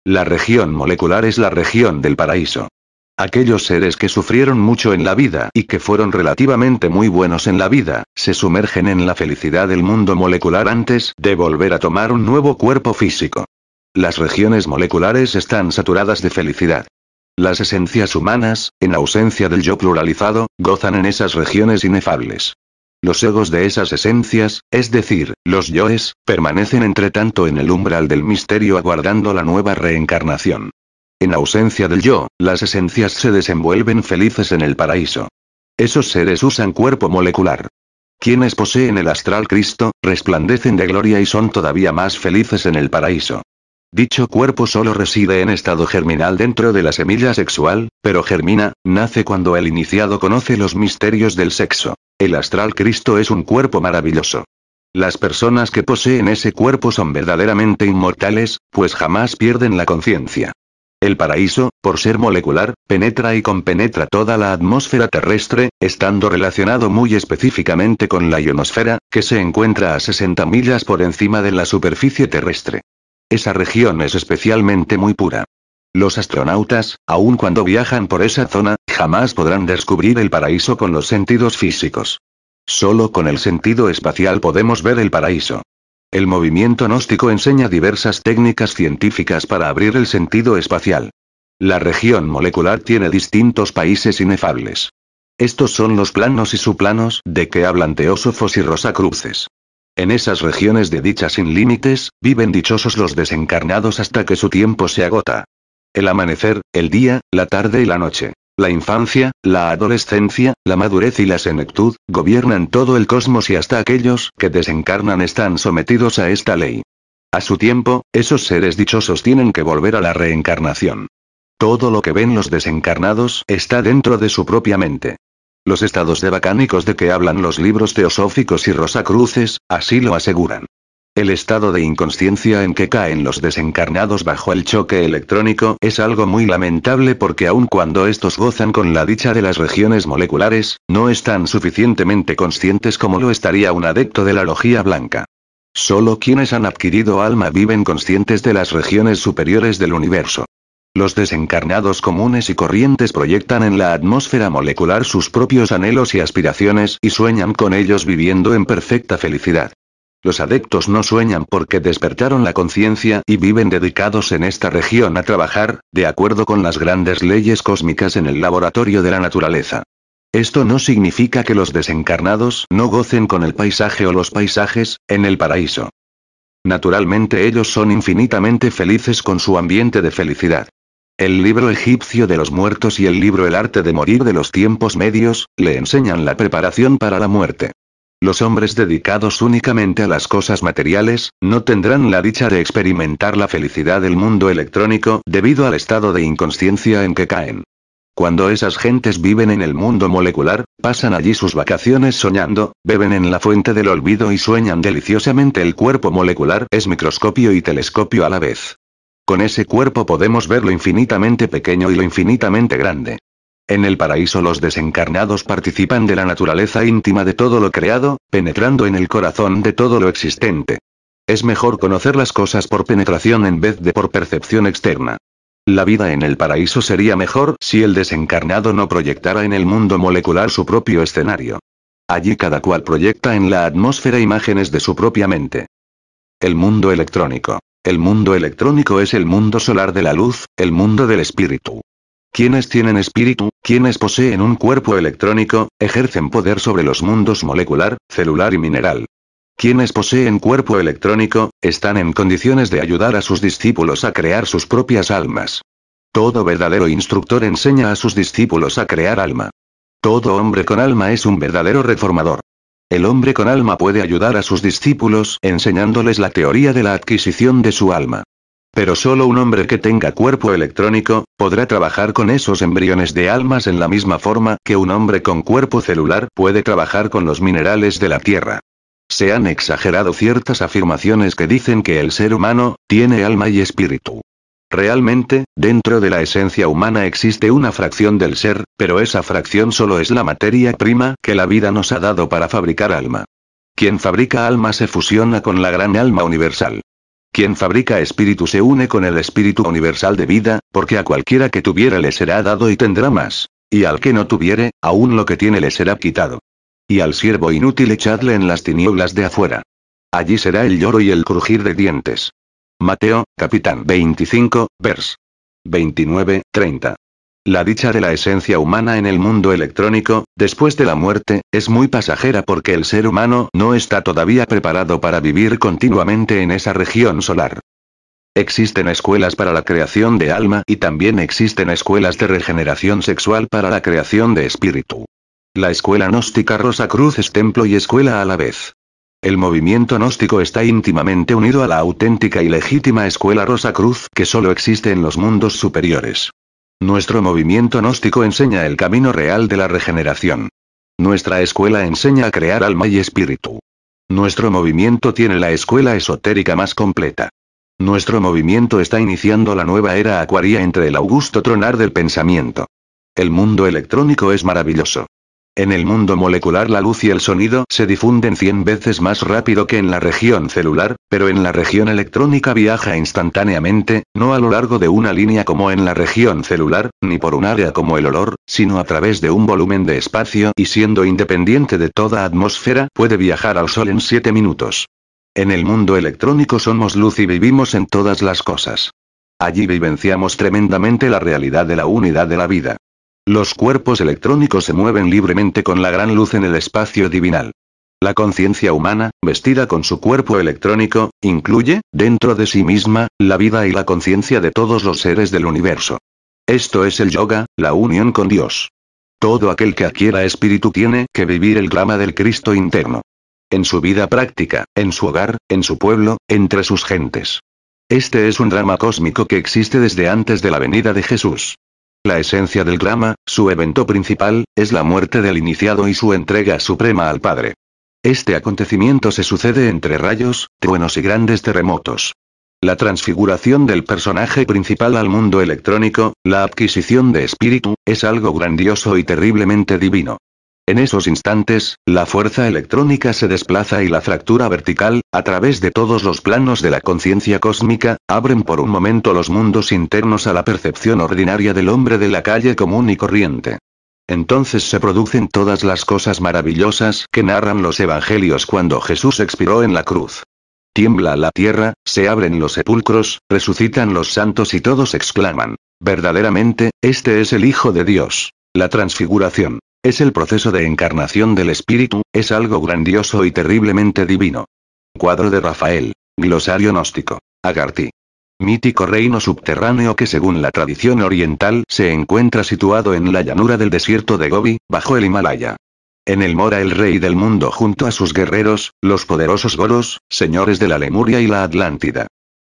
La región molecular es la región del paraíso. Aquellos seres que sufrieron mucho en la vida y que fueron relativamente muy buenos en la vida, se sumergen en la felicidad del mundo molecular antes de volver a tomar un nuevo cuerpo físico. Las regiones moleculares están saturadas de felicidad. Las esencias humanas, en ausencia del yo pluralizado, gozan en esas regiones inefables. Los egos de esas esencias, es decir, los yoes, permanecen entre tanto en el umbral del misterio aguardando la nueva reencarnación. En ausencia del yo, las esencias se desenvuelven felices en el paraíso. Esos seres usan cuerpo molecular. Quienes poseen el astral Cristo, resplandecen de gloria y son todavía más felices en el paraíso. Dicho cuerpo solo reside en estado germinal dentro de la semilla sexual, pero germina, nace cuando el iniciado conoce los misterios del sexo. El astral Cristo es un cuerpo maravilloso. Las personas que poseen ese cuerpo son verdaderamente inmortales, pues jamás pierden la conciencia. El paraíso, por ser molecular, penetra y compenetra toda la atmósfera terrestre, estando relacionado muy específicamente con la ionosfera, que se encuentra a 60 millas por encima de la superficie terrestre. Esa región es especialmente muy pura. Los astronautas, aun cuando viajan por esa zona, jamás podrán descubrir el paraíso con los sentidos físicos. Solo con el sentido espacial podemos ver el paraíso. El movimiento gnóstico enseña diversas técnicas científicas para abrir el sentido espacial. La región molecular tiene distintos países inefables. Estos son los planos y suplanos de que hablan teósofos y rosacruces. En esas regiones de dicha sin límites, viven dichosos los desencarnados hasta que su tiempo se agota. El amanecer, el día, la tarde y la noche. La infancia, la adolescencia, la madurez y la senectud, gobiernan todo el cosmos y hasta aquellos que desencarnan están sometidos a esta ley. A su tiempo, esos seres dichosos tienen que volver a la reencarnación. Todo lo que ven los desencarnados está dentro de su propia mente. Los estados de bacánicos de que hablan los libros teosóficos y rosacruces, así lo aseguran. El estado de inconsciencia en que caen los desencarnados bajo el choque electrónico es algo muy lamentable porque aun cuando estos gozan con la dicha de las regiones moleculares, no están suficientemente conscientes como lo estaría un adepto de la logía blanca. Solo quienes han adquirido alma viven conscientes de las regiones superiores del universo. Los desencarnados comunes y corrientes proyectan en la atmósfera molecular sus propios anhelos y aspiraciones y sueñan con ellos viviendo en perfecta felicidad. Los adeptos no sueñan porque despertaron la conciencia y viven dedicados en esta región a trabajar, de acuerdo con las grandes leyes cósmicas en el laboratorio de la naturaleza. Esto no significa que los desencarnados no gocen con el paisaje o los paisajes, en el paraíso. Naturalmente ellos son infinitamente felices con su ambiente de felicidad. El libro egipcio de los muertos y el libro El arte de morir de los tiempos medios, le enseñan la preparación para la muerte. Los hombres dedicados únicamente a las cosas materiales, no tendrán la dicha de experimentar la felicidad del mundo electrónico debido al estado de inconsciencia en que caen. Cuando esas gentes viven en el mundo molecular, pasan allí sus vacaciones soñando, beben en la fuente del olvido y sueñan deliciosamente el cuerpo molecular es microscopio y telescopio a la vez. Con ese cuerpo podemos ver lo infinitamente pequeño y lo infinitamente grande. En el paraíso los desencarnados participan de la naturaleza íntima de todo lo creado, penetrando en el corazón de todo lo existente. Es mejor conocer las cosas por penetración en vez de por percepción externa. La vida en el paraíso sería mejor si el desencarnado no proyectara en el mundo molecular su propio escenario. Allí cada cual proyecta en la atmósfera imágenes de su propia mente. El mundo electrónico. El mundo electrónico es el mundo solar de la luz, el mundo del espíritu. Quienes tienen espíritu, quienes poseen un cuerpo electrónico, ejercen poder sobre los mundos molecular, celular y mineral. Quienes poseen cuerpo electrónico, están en condiciones de ayudar a sus discípulos a crear sus propias almas. Todo verdadero instructor enseña a sus discípulos a crear alma. Todo hombre con alma es un verdadero reformador. El hombre con alma puede ayudar a sus discípulos enseñándoles la teoría de la adquisición de su alma. Pero solo un hombre que tenga cuerpo electrónico, podrá trabajar con esos embriones de almas en la misma forma que un hombre con cuerpo celular puede trabajar con los minerales de la Tierra. Se han exagerado ciertas afirmaciones que dicen que el ser humano, tiene alma y espíritu. Realmente, dentro de la esencia humana existe una fracción del ser, pero esa fracción solo es la materia prima que la vida nos ha dado para fabricar alma. Quien fabrica alma se fusiona con la gran alma universal. Quien fabrica espíritu se une con el espíritu universal de vida, porque a cualquiera que tuviera le será dado y tendrá más, y al que no tuviere, aún lo que tiene le será quitado. Y al siervo inútil echadle en las tinieblas de afuera. Allí será el lloro y el crujir de dientes. Mateo, capitán 25, vers. 29, 30. La dicha de la esencia humana en el mundo electrónico, después de la muerte, es muy pasajera porque el ser humano no está todavía preparado para vivir continuamente en esa región solar. Existen escuelas para la creación de alma y también existen escuelas de regeneración sexual para la creación de espíritu. La escuela gnóstica Rosa Cruz es templo y escuela a la vez. El movimiento gnóstico está íntimamente unido a la auténtica y legítima escuela Rosa Cruz que solo existe en los mundos superiores. Nuestro movimiento gnóstico enseña el camino real de la regeneración. Nuestra escuela enseña a crear alma y espíritu. Nuestro movimiento tiene la escuela esotérica más completa. Nuestro movimiento está iniciando la nueva era acuaria entre el augusto tronar del pensamiento. El mundo electrónico es maravilloso. En el mundo molecular la luz y el sonido se difunden 100 veces más rápido que en la región celular, pero en la región electrónica viaja instantáneamente, no a lo largo de una línea como en la región celular, ni por un área como el olor, sino a través de un volumen de espacio y siendo independiente de toda atmósfera puede viajar al Sol en 7 minutos. En el mundo electrónico somos luz y vivimos en todas las cosas. Allí vivenciamos tremendamente la realidad de la unidad de la vida. Los cuerpos electrónicos se mueven libremente con la gran luz en el espacio divinal. La conciencia humana, vestida con su cuerpo electrónico, incluye, dentro de sí misma, la vida y la conciencia de todos los seres del universo. Esto es el yoga, la unión con Dios. Todo aquel que adquiera espíritu tiene que vivir el drama del Cristo interno. En su vida práctica, en su hogar, en su pueblo, entre sus gentes. Este es un drama cósmico que existe desde antes de la venida de Jesús. La esencia del drama, su evento principal, es la muerte del iniciado y su entrega suprema al Padre. Este acontecimiento se sucede entre rayos, truenos y grandes terremotos. La transfiguración del personaje principal al mundo electrónico, la adquisición de espíritu, es algo grandioso y terriblemente divino. En esos instantes, la fuerza electrónica se desplaza y la fractura vertical, a través de todos los planos de la conciencia cósmica, abren por un momento los mundos internos a la percepción ordinaria del hombre de la calle común y corriente. Entonces se producen todas las cosas maravillosas que narran los evangelios cuando Jesús expiró en la cruz. Tiembla la tierra, se abren los sepulcros, resucitan los santos y todos exclaman, verdaderamente, este es el Hijo de Dios. La transfiguración. Es el proceso de encarnación del espíritu, es algo grandioso y terriblemente divino. Cuadro de Rafael. Glosario gnóstico. Agartí. Mítico reino subterráneo que según la tradición oriental se encuentra situado en la llanura del desierto de Gobi, bajo el Himalaya. En el mora el rey del mundo junto a sus guerreros, los poderosos goros, señores de la Lemuria y la Atlántida.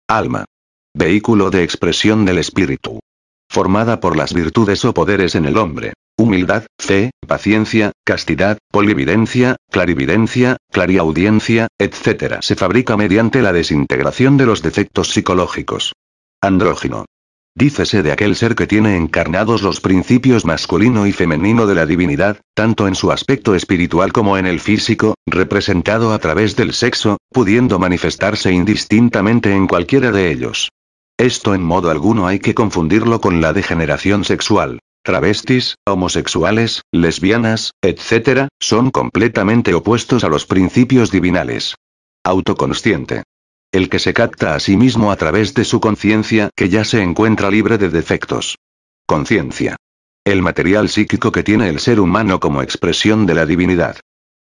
Alma. Vehículo de expresión del espíritu formada por las virtudes o poderes en el hombre. Humildad, fe, paciencia, castidad, polividencia, clarividencia, clariaudiencia, etc. se fabrica mediante la desintegración de los defectos psicológicos. Andrógino. Dícese de aquel ser que tiene encarnados los principios masculino y femenino de la divinidad, tanto en su aspecto espiritual como en el físico, representado a través del sexo, pudiendo manifestarse indistintamente en cualquiera de ellos. Esto en modo alguno hay que confundirlo con la degeneración sexual. Travestis, homosexuales, lesbianas, etc., son completamente opuestos a los principios divinales. Autoconsciente. El que se capta a sí mismo a través de su conciencia que ya se encuentra libre de defectos. Conciencia. El material psíquico que tiene el ser humano como expresión de la divinidad.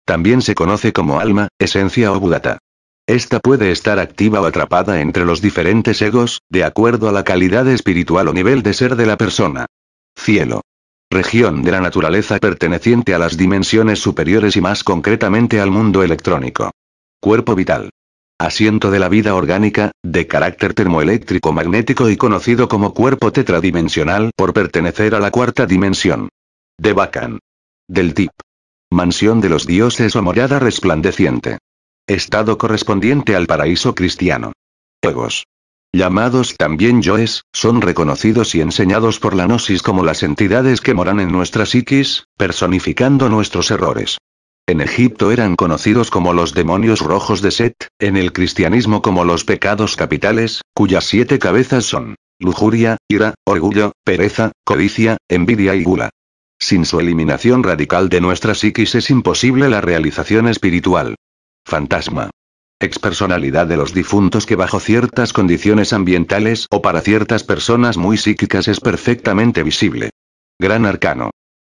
También se conoce como alma, esencia o budata. Esta puede estar activa o atrapada entre los diferentes egos, de acuerdo a la calidad espiritual o nivel de ser de la persona. Cielo. Región de la naturaleza perteneciente a las dimensiones superiores y más concretamente al mundo electrónico. Cuerpo vital. Asiento de la vida orgánica, de carácter termoeléctrico magnético y conocido como cuerpo tetradimensional por pertenecer a la cuarta dimensión. De Bacan. Del tip. Mansión de los dioses o morada resplandeciente. Estado correspondiente al paraíso cristiano. Juegos. Llamados también yoes, son reconocidos y enseñados por la gnosis como las entidades que moran en nuestra psiquis, personificando nuestros errores. En Egipto eran conocidos como los demonios rojos de Set, en el cristianismo como los pecados capitales, cuyas siete cabezas son lujuria, ira, orgullo, pereza, codicia, envidia y gula. Sin su eliminación radical de nuestra psiquis es imposible la realización espiritual. Fantasma. Expersonalidad de los difuntos que bajo ciertas condiciones ambientales o para ciertas personas muy psíquicas es perfectamente visible. Gran Arcano.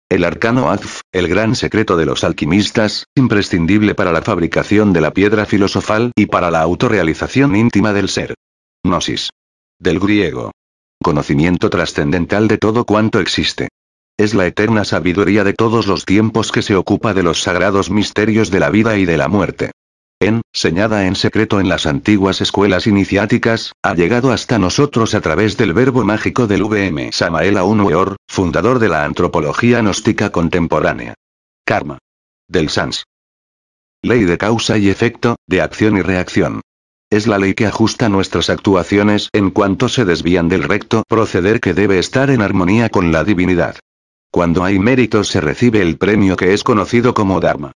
El arcano Azf, el gran secreto de los alquimistas, imprescindible para la fabricación de la piedra filosofal y para la autorrealización íntima del ser. Gnosis. Del griego. Conocimiento trascendental de todo cuanto existe. Es la eterna sabiduría de todos los tiempos que se ocupa de los sagrados misterios de la vida y de la muerte señada en secreto en las antiguas escuelas iniciáticas, ha llegado hasta nosotros a través del verbo mágico del VM Samael Aun Weor, fundador de la antropología gnóstica contemporánea. Karma. Del Sans. Ley de causa y efecto, de acción y reacción. Es la ley que ajusta nuestras actuaciones en cuanto se desvían del recto proceder que debe estar en armonía con la divinidad. Cuando hay mérito se recibe el premio que es conocido como Dharma.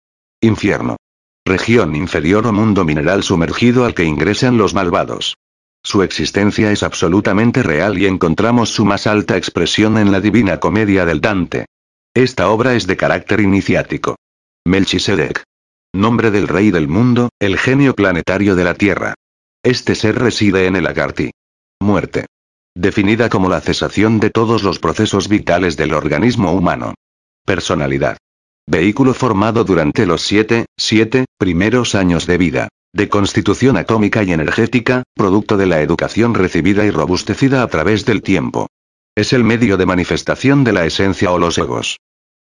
Infierno. Región inferior o mundo mineral sumergido al que ingresan los malvados. Su existencia es absolutamente real y encontramos su más alta expresión en la Divina Comedia del Dante. Esta obra es de carácter iniciático. Melchisedec. Nombre del rey del mundo, el genio planetario de la Tierra. Este ser reside en el Agartí. Muerte. Definida como la cesación de todos los procesos vitales del organismo humano. Personalidad. Vehículo formado durante los siete, 7 primeros años de vida. De constitución atómica y energética, producto de la educación recibida y robustecida a través del tiempo. Es el medio de manifestación de la esencia o los egos.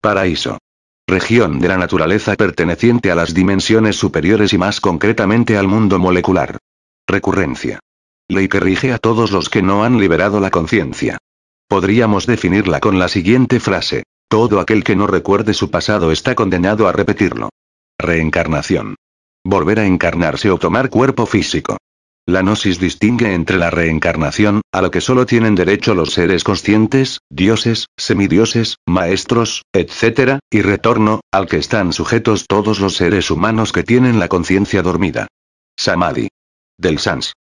Paraíso. Región de la naturaleza perteneciente a las dimensiones superiores y más concretamente al mundo molecular. Recurrencia. Ley que rige a todos los que no han liberado la conciencia. Podríamos definirla con la siguiente frase. Todo aquel que no recuerde su pasado está condenado a repetirlo. Reencarnación. Volver a encarnarse o tomar cuerpo físico. La gnosis distingue entre la reencarnación, a lo que solo tienen derecho los seres conscientes, dioses, semidioses, maestros, etc., y retorno, al que están sujetos todos los seres humanos que tienen la conciencia dormida. Samadhi. Del Sans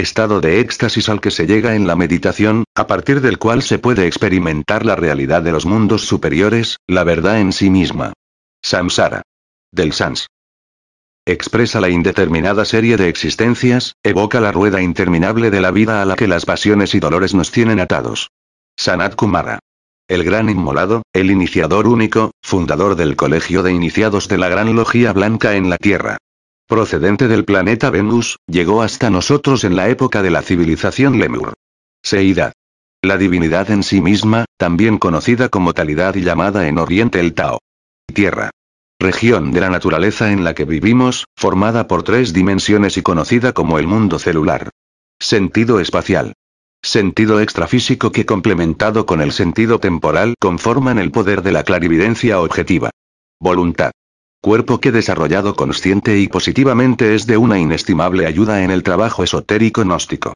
estado de éxtasis al que se llega en la meditación, a partir del cual se puede experimentar la realidad de los mundos superiores, la verdad en sí misma. Samsara. Del Sans. Expresa la indeterminada serie de existencias, evoca la rueda interminable de la vida a la que las pasiones y dolores nos tienen atados. Sanat Kumara. El gran inmolado, el iniciador único, fundador del Colegio de Iniciados de la Gran Logía Blanca en la Tierra procedente del planeta Venus, llegó hasta nosotros en la época de la civilización Lemur. Seidad. La divinidad en sí misma, también conocida como talidad y llamada en Oriente el Tao. Tierra. Región de la naturaleza en la que vivimos, formada por tres dimensiones y conocida como el mundo celular. Sentido espacial. Sentido extrafísico que complementado con el sentido temporal conforman el poder de la clarividencia objetiva. Voluntad cuerpo que desarrollado consciente y positivamente es de una inestimable ayuda en el trabajo esotérico gnóstico.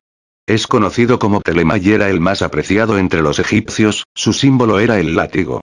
Es conocido como Telema y era el más apreciado entre los egipcios, su símbolo era el látigo.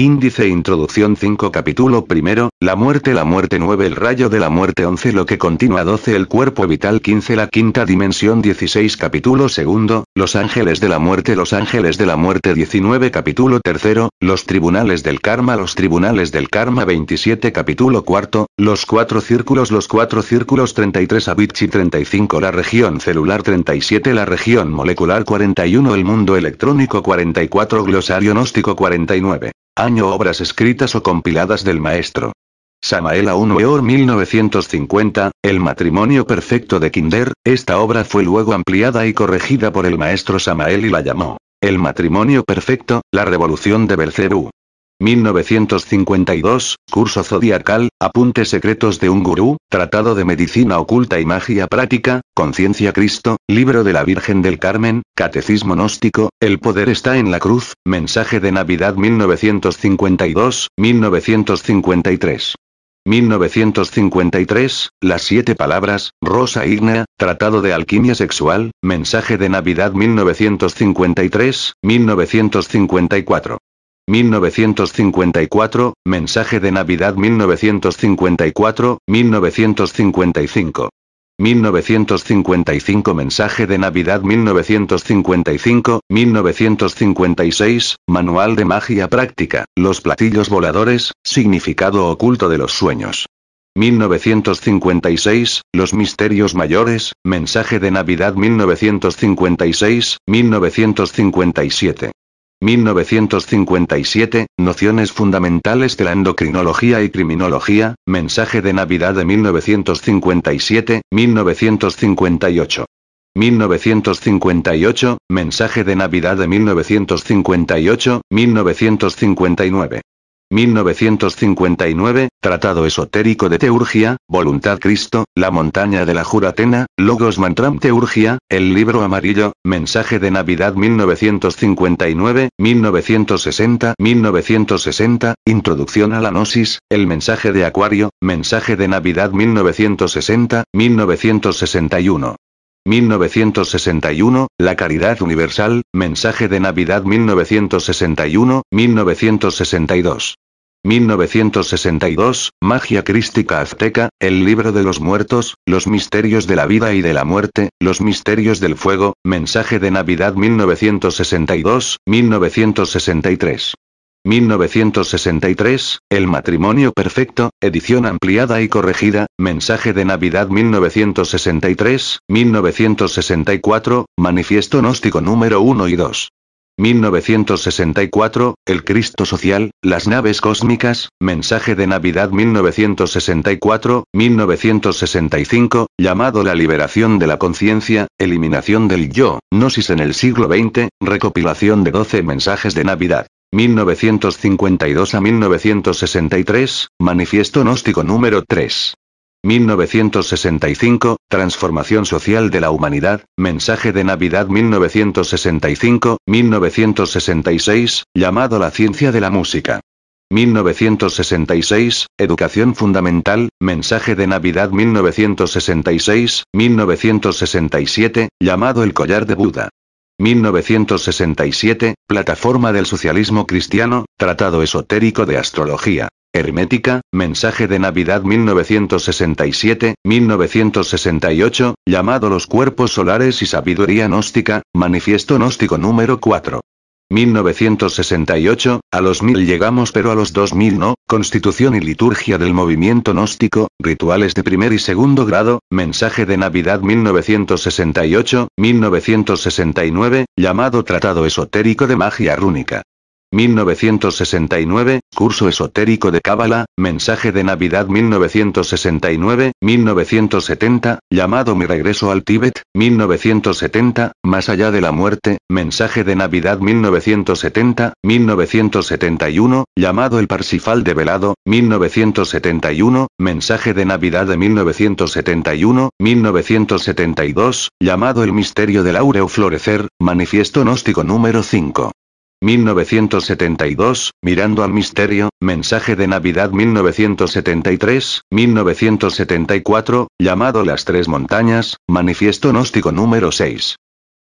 Índice Introducción 5 Capítulo 1, La muerte La muerte 9 El rayo de la muerte 11 Lo que continúa 12 El cuerpo vital 15 La quinta dimensión 16 Capítulo 2, Los ángeles de la muerte Los ángeles de la muerte 19 Capítulo 3, Los tribunales del karma Los tribunales del karma 27 Capítulo 4, Los cuatro círculos Los cuatro círculos 33 Abitchi 35 La región celular 37 La región molecular 41 El mundo electrónico 44 Glosario gnóstico 49 Año Obras escritas o compiladas del maestro. Samael Aun 1950, El matrimonio perfecto de Kinder, esta obra fue luego ampliada y corregida por el maestro Samael y la llamó El matrimonio perfecto, la revolución de Bercerú. 1952, Curso Zodiacal, Apuntes Secretos de un Gurú, Tratado de Medicina Oculta y Magia Práctica, Conciencia Cristo, Libro de la Virgen del Carmen, Catecismo Gnóstico, El Poder está en la Cruz, Mensaje de Navidad 1952, 1953. 1953, Las Siete Palabras, Rosa Ignea, Tratado de Alquimia Sexual, Mensaje de Navidad 1953, 1954. 1954, Mensaje de Navidad 1954, 1955. 1955 Mensaje de Navidad 1955, 1956, Manual de Magia Práctica, Los Platillos Voladores, Significado Oculto de los Sueños. 1956, Los Misterios Mayores, Mensaje de Navidad 1956, 1957. 1957, Nociones fundamentales de la endocrinología y criminología, Mensaje de Navidad de 1957, 1958. 1958, Mensaje de Navidad de 1958, 1959. 1959, Tratado Esotérico de Teurgia, Voluntad Cristo, La Montaña de la Juratena, Logos Mantram Teurgia, El Libro Amarillo, Mensaje de Navidad 1959, 1960, 1960, Introducción a la Gnosis, El Mensaje de Acuario, Mensaje de Navidad 1960, 1961. 1961, La Caridad Universal, Mensaje de Navidad 1961, 1962. 1962, Magia Crística Azteca, El Libro de los Muertos, Los Misterios de la Vida y de la Muerte, Los Misterios del Fuego, Mensaje de Navidad 1962, 1963. 1963, El matrimonio perfecto, edición ampliada y corregida, Mensaje de Navidad 1963, 1964, Manifiesto Gnóstico número 1 y 2. 1964, El Cristo Social, Las Naves Cósmicas, Mensaje de Navidad 1964, 1965, llamado La Liberación de la Conciencia, Eliminación del Yo, Gnosis en el siglo XX, recopilación de 12 mensajes de Navidad. 1952 a 1963, Manifiesto Gnóstico número 3. 1965, Transformación Social de la Humanidad, Mensaje de Navidad 1965-1966, llamado La Ciencia de la Música. 1966, Educación Fundamental, Mensaje de Navidad 1966-1967, llamado El Collar de Buda. 1967, Plataforma del Socialismo Cristiano, Tratado Esotérico de Astrología. Hermética, Mensaje de Navidad 1967, 1968, llamado Los Cuerpos Solares y Sabiduría Gnóstica, Manifiesto Gnóstico número 4. 1968, a los mil llegamos pero a los 2000 no, constitución y liturgia del movimiento gnóstico, rituales de primer y segundo grado, mensaje de Navidad 1968, 1969, llamado Tratado Esotérico de Magia Rúnica. 1969, Curso Esotérico de Cábala, Mensaje de Navidad 1969-1970, llamado Mi Regreso al Tíbet, 1970, Más allá de la muerte, Mensaje de Navidad 1970-1971, llamado El Parsifal de Velado, 1971, Mensaje de Navidad de 1971-1972, llamado El Misterio del Aureo Florecer, Manifiesto Gnóstico número 5. 1972, Mirando al Misterio, Mensaje de Navidad 1973, 1974, llamado Las Tres Montañas, Manifiesto Gnóstico número 6.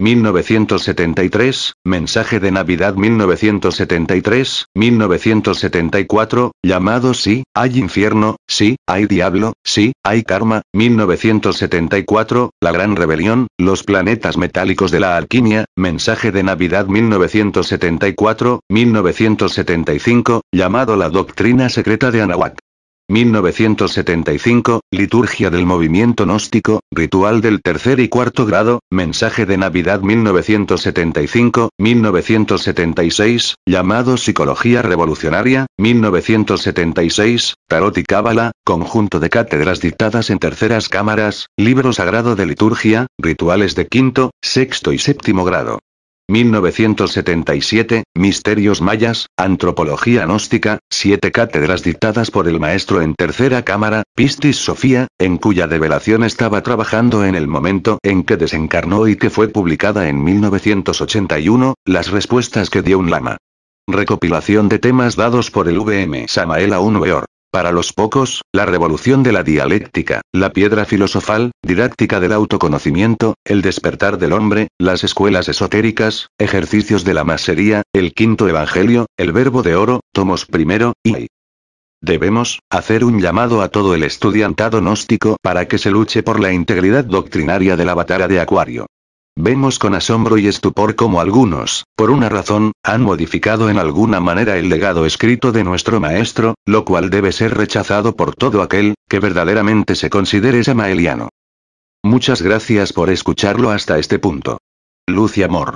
1973, Mensaje de Navidad 1973, 1974, llamado Sí, hay infierno, sí, hay diablo, sí, hay karma, 1974, La Gran Rebelión, Los Planetas Metálicos de la Alquimia, Mensaje de Navidad 1974, 1975, llamado La Doctrina Secreta de Anahuac. 1975, Liturgia del Movimiento Gnóstico, Ritual del Tercer y Cuarto Grado, Mensaje de Navidad 1975, 1976, llamado Psicología Revolucionaria, 1976, Tarot y Cábala, conjunto de cátedras dictadas en terceras cámaras, Libro Sagrado de Liturgia, Rituales de Quinto, Sexto y Séptimo Grado. 1977, Misterios Mayas, Antropología Gnóstica, siete cátedras dictadas por el maestro en tercera cámara, Pistis Sofía, en cuya develación estaba trabajando en el momento en que desencarnó y que fue publicada en 1981, las respuestas que dio un lama. Recopilación de temas dados por el VM Samael Aun Weor. Para los pocos, la revolución de la dialéctica, la piedra filosofal, didáctica del autoconocimiento, el despertar del hombre, las escuelas esotéricas, ejercicios de la masería, el quinto evangelio, el verbo de oro, tomos primero, y... Debemos, hacer un llamado a todo el estudiantado gnóstico para que se luche por la integridad doctrinaria de la batalla de Acuario. Vemos con asombro y estupor como algunos, por una razón, han modificado en alguna manera el legado escrito de nuestro maestro, lo cual debe ser rechazado por todo aquel, que verdaderamente se considere samaeliano. Muchas gracias por escucharlo hasta este punto. Luz y amor.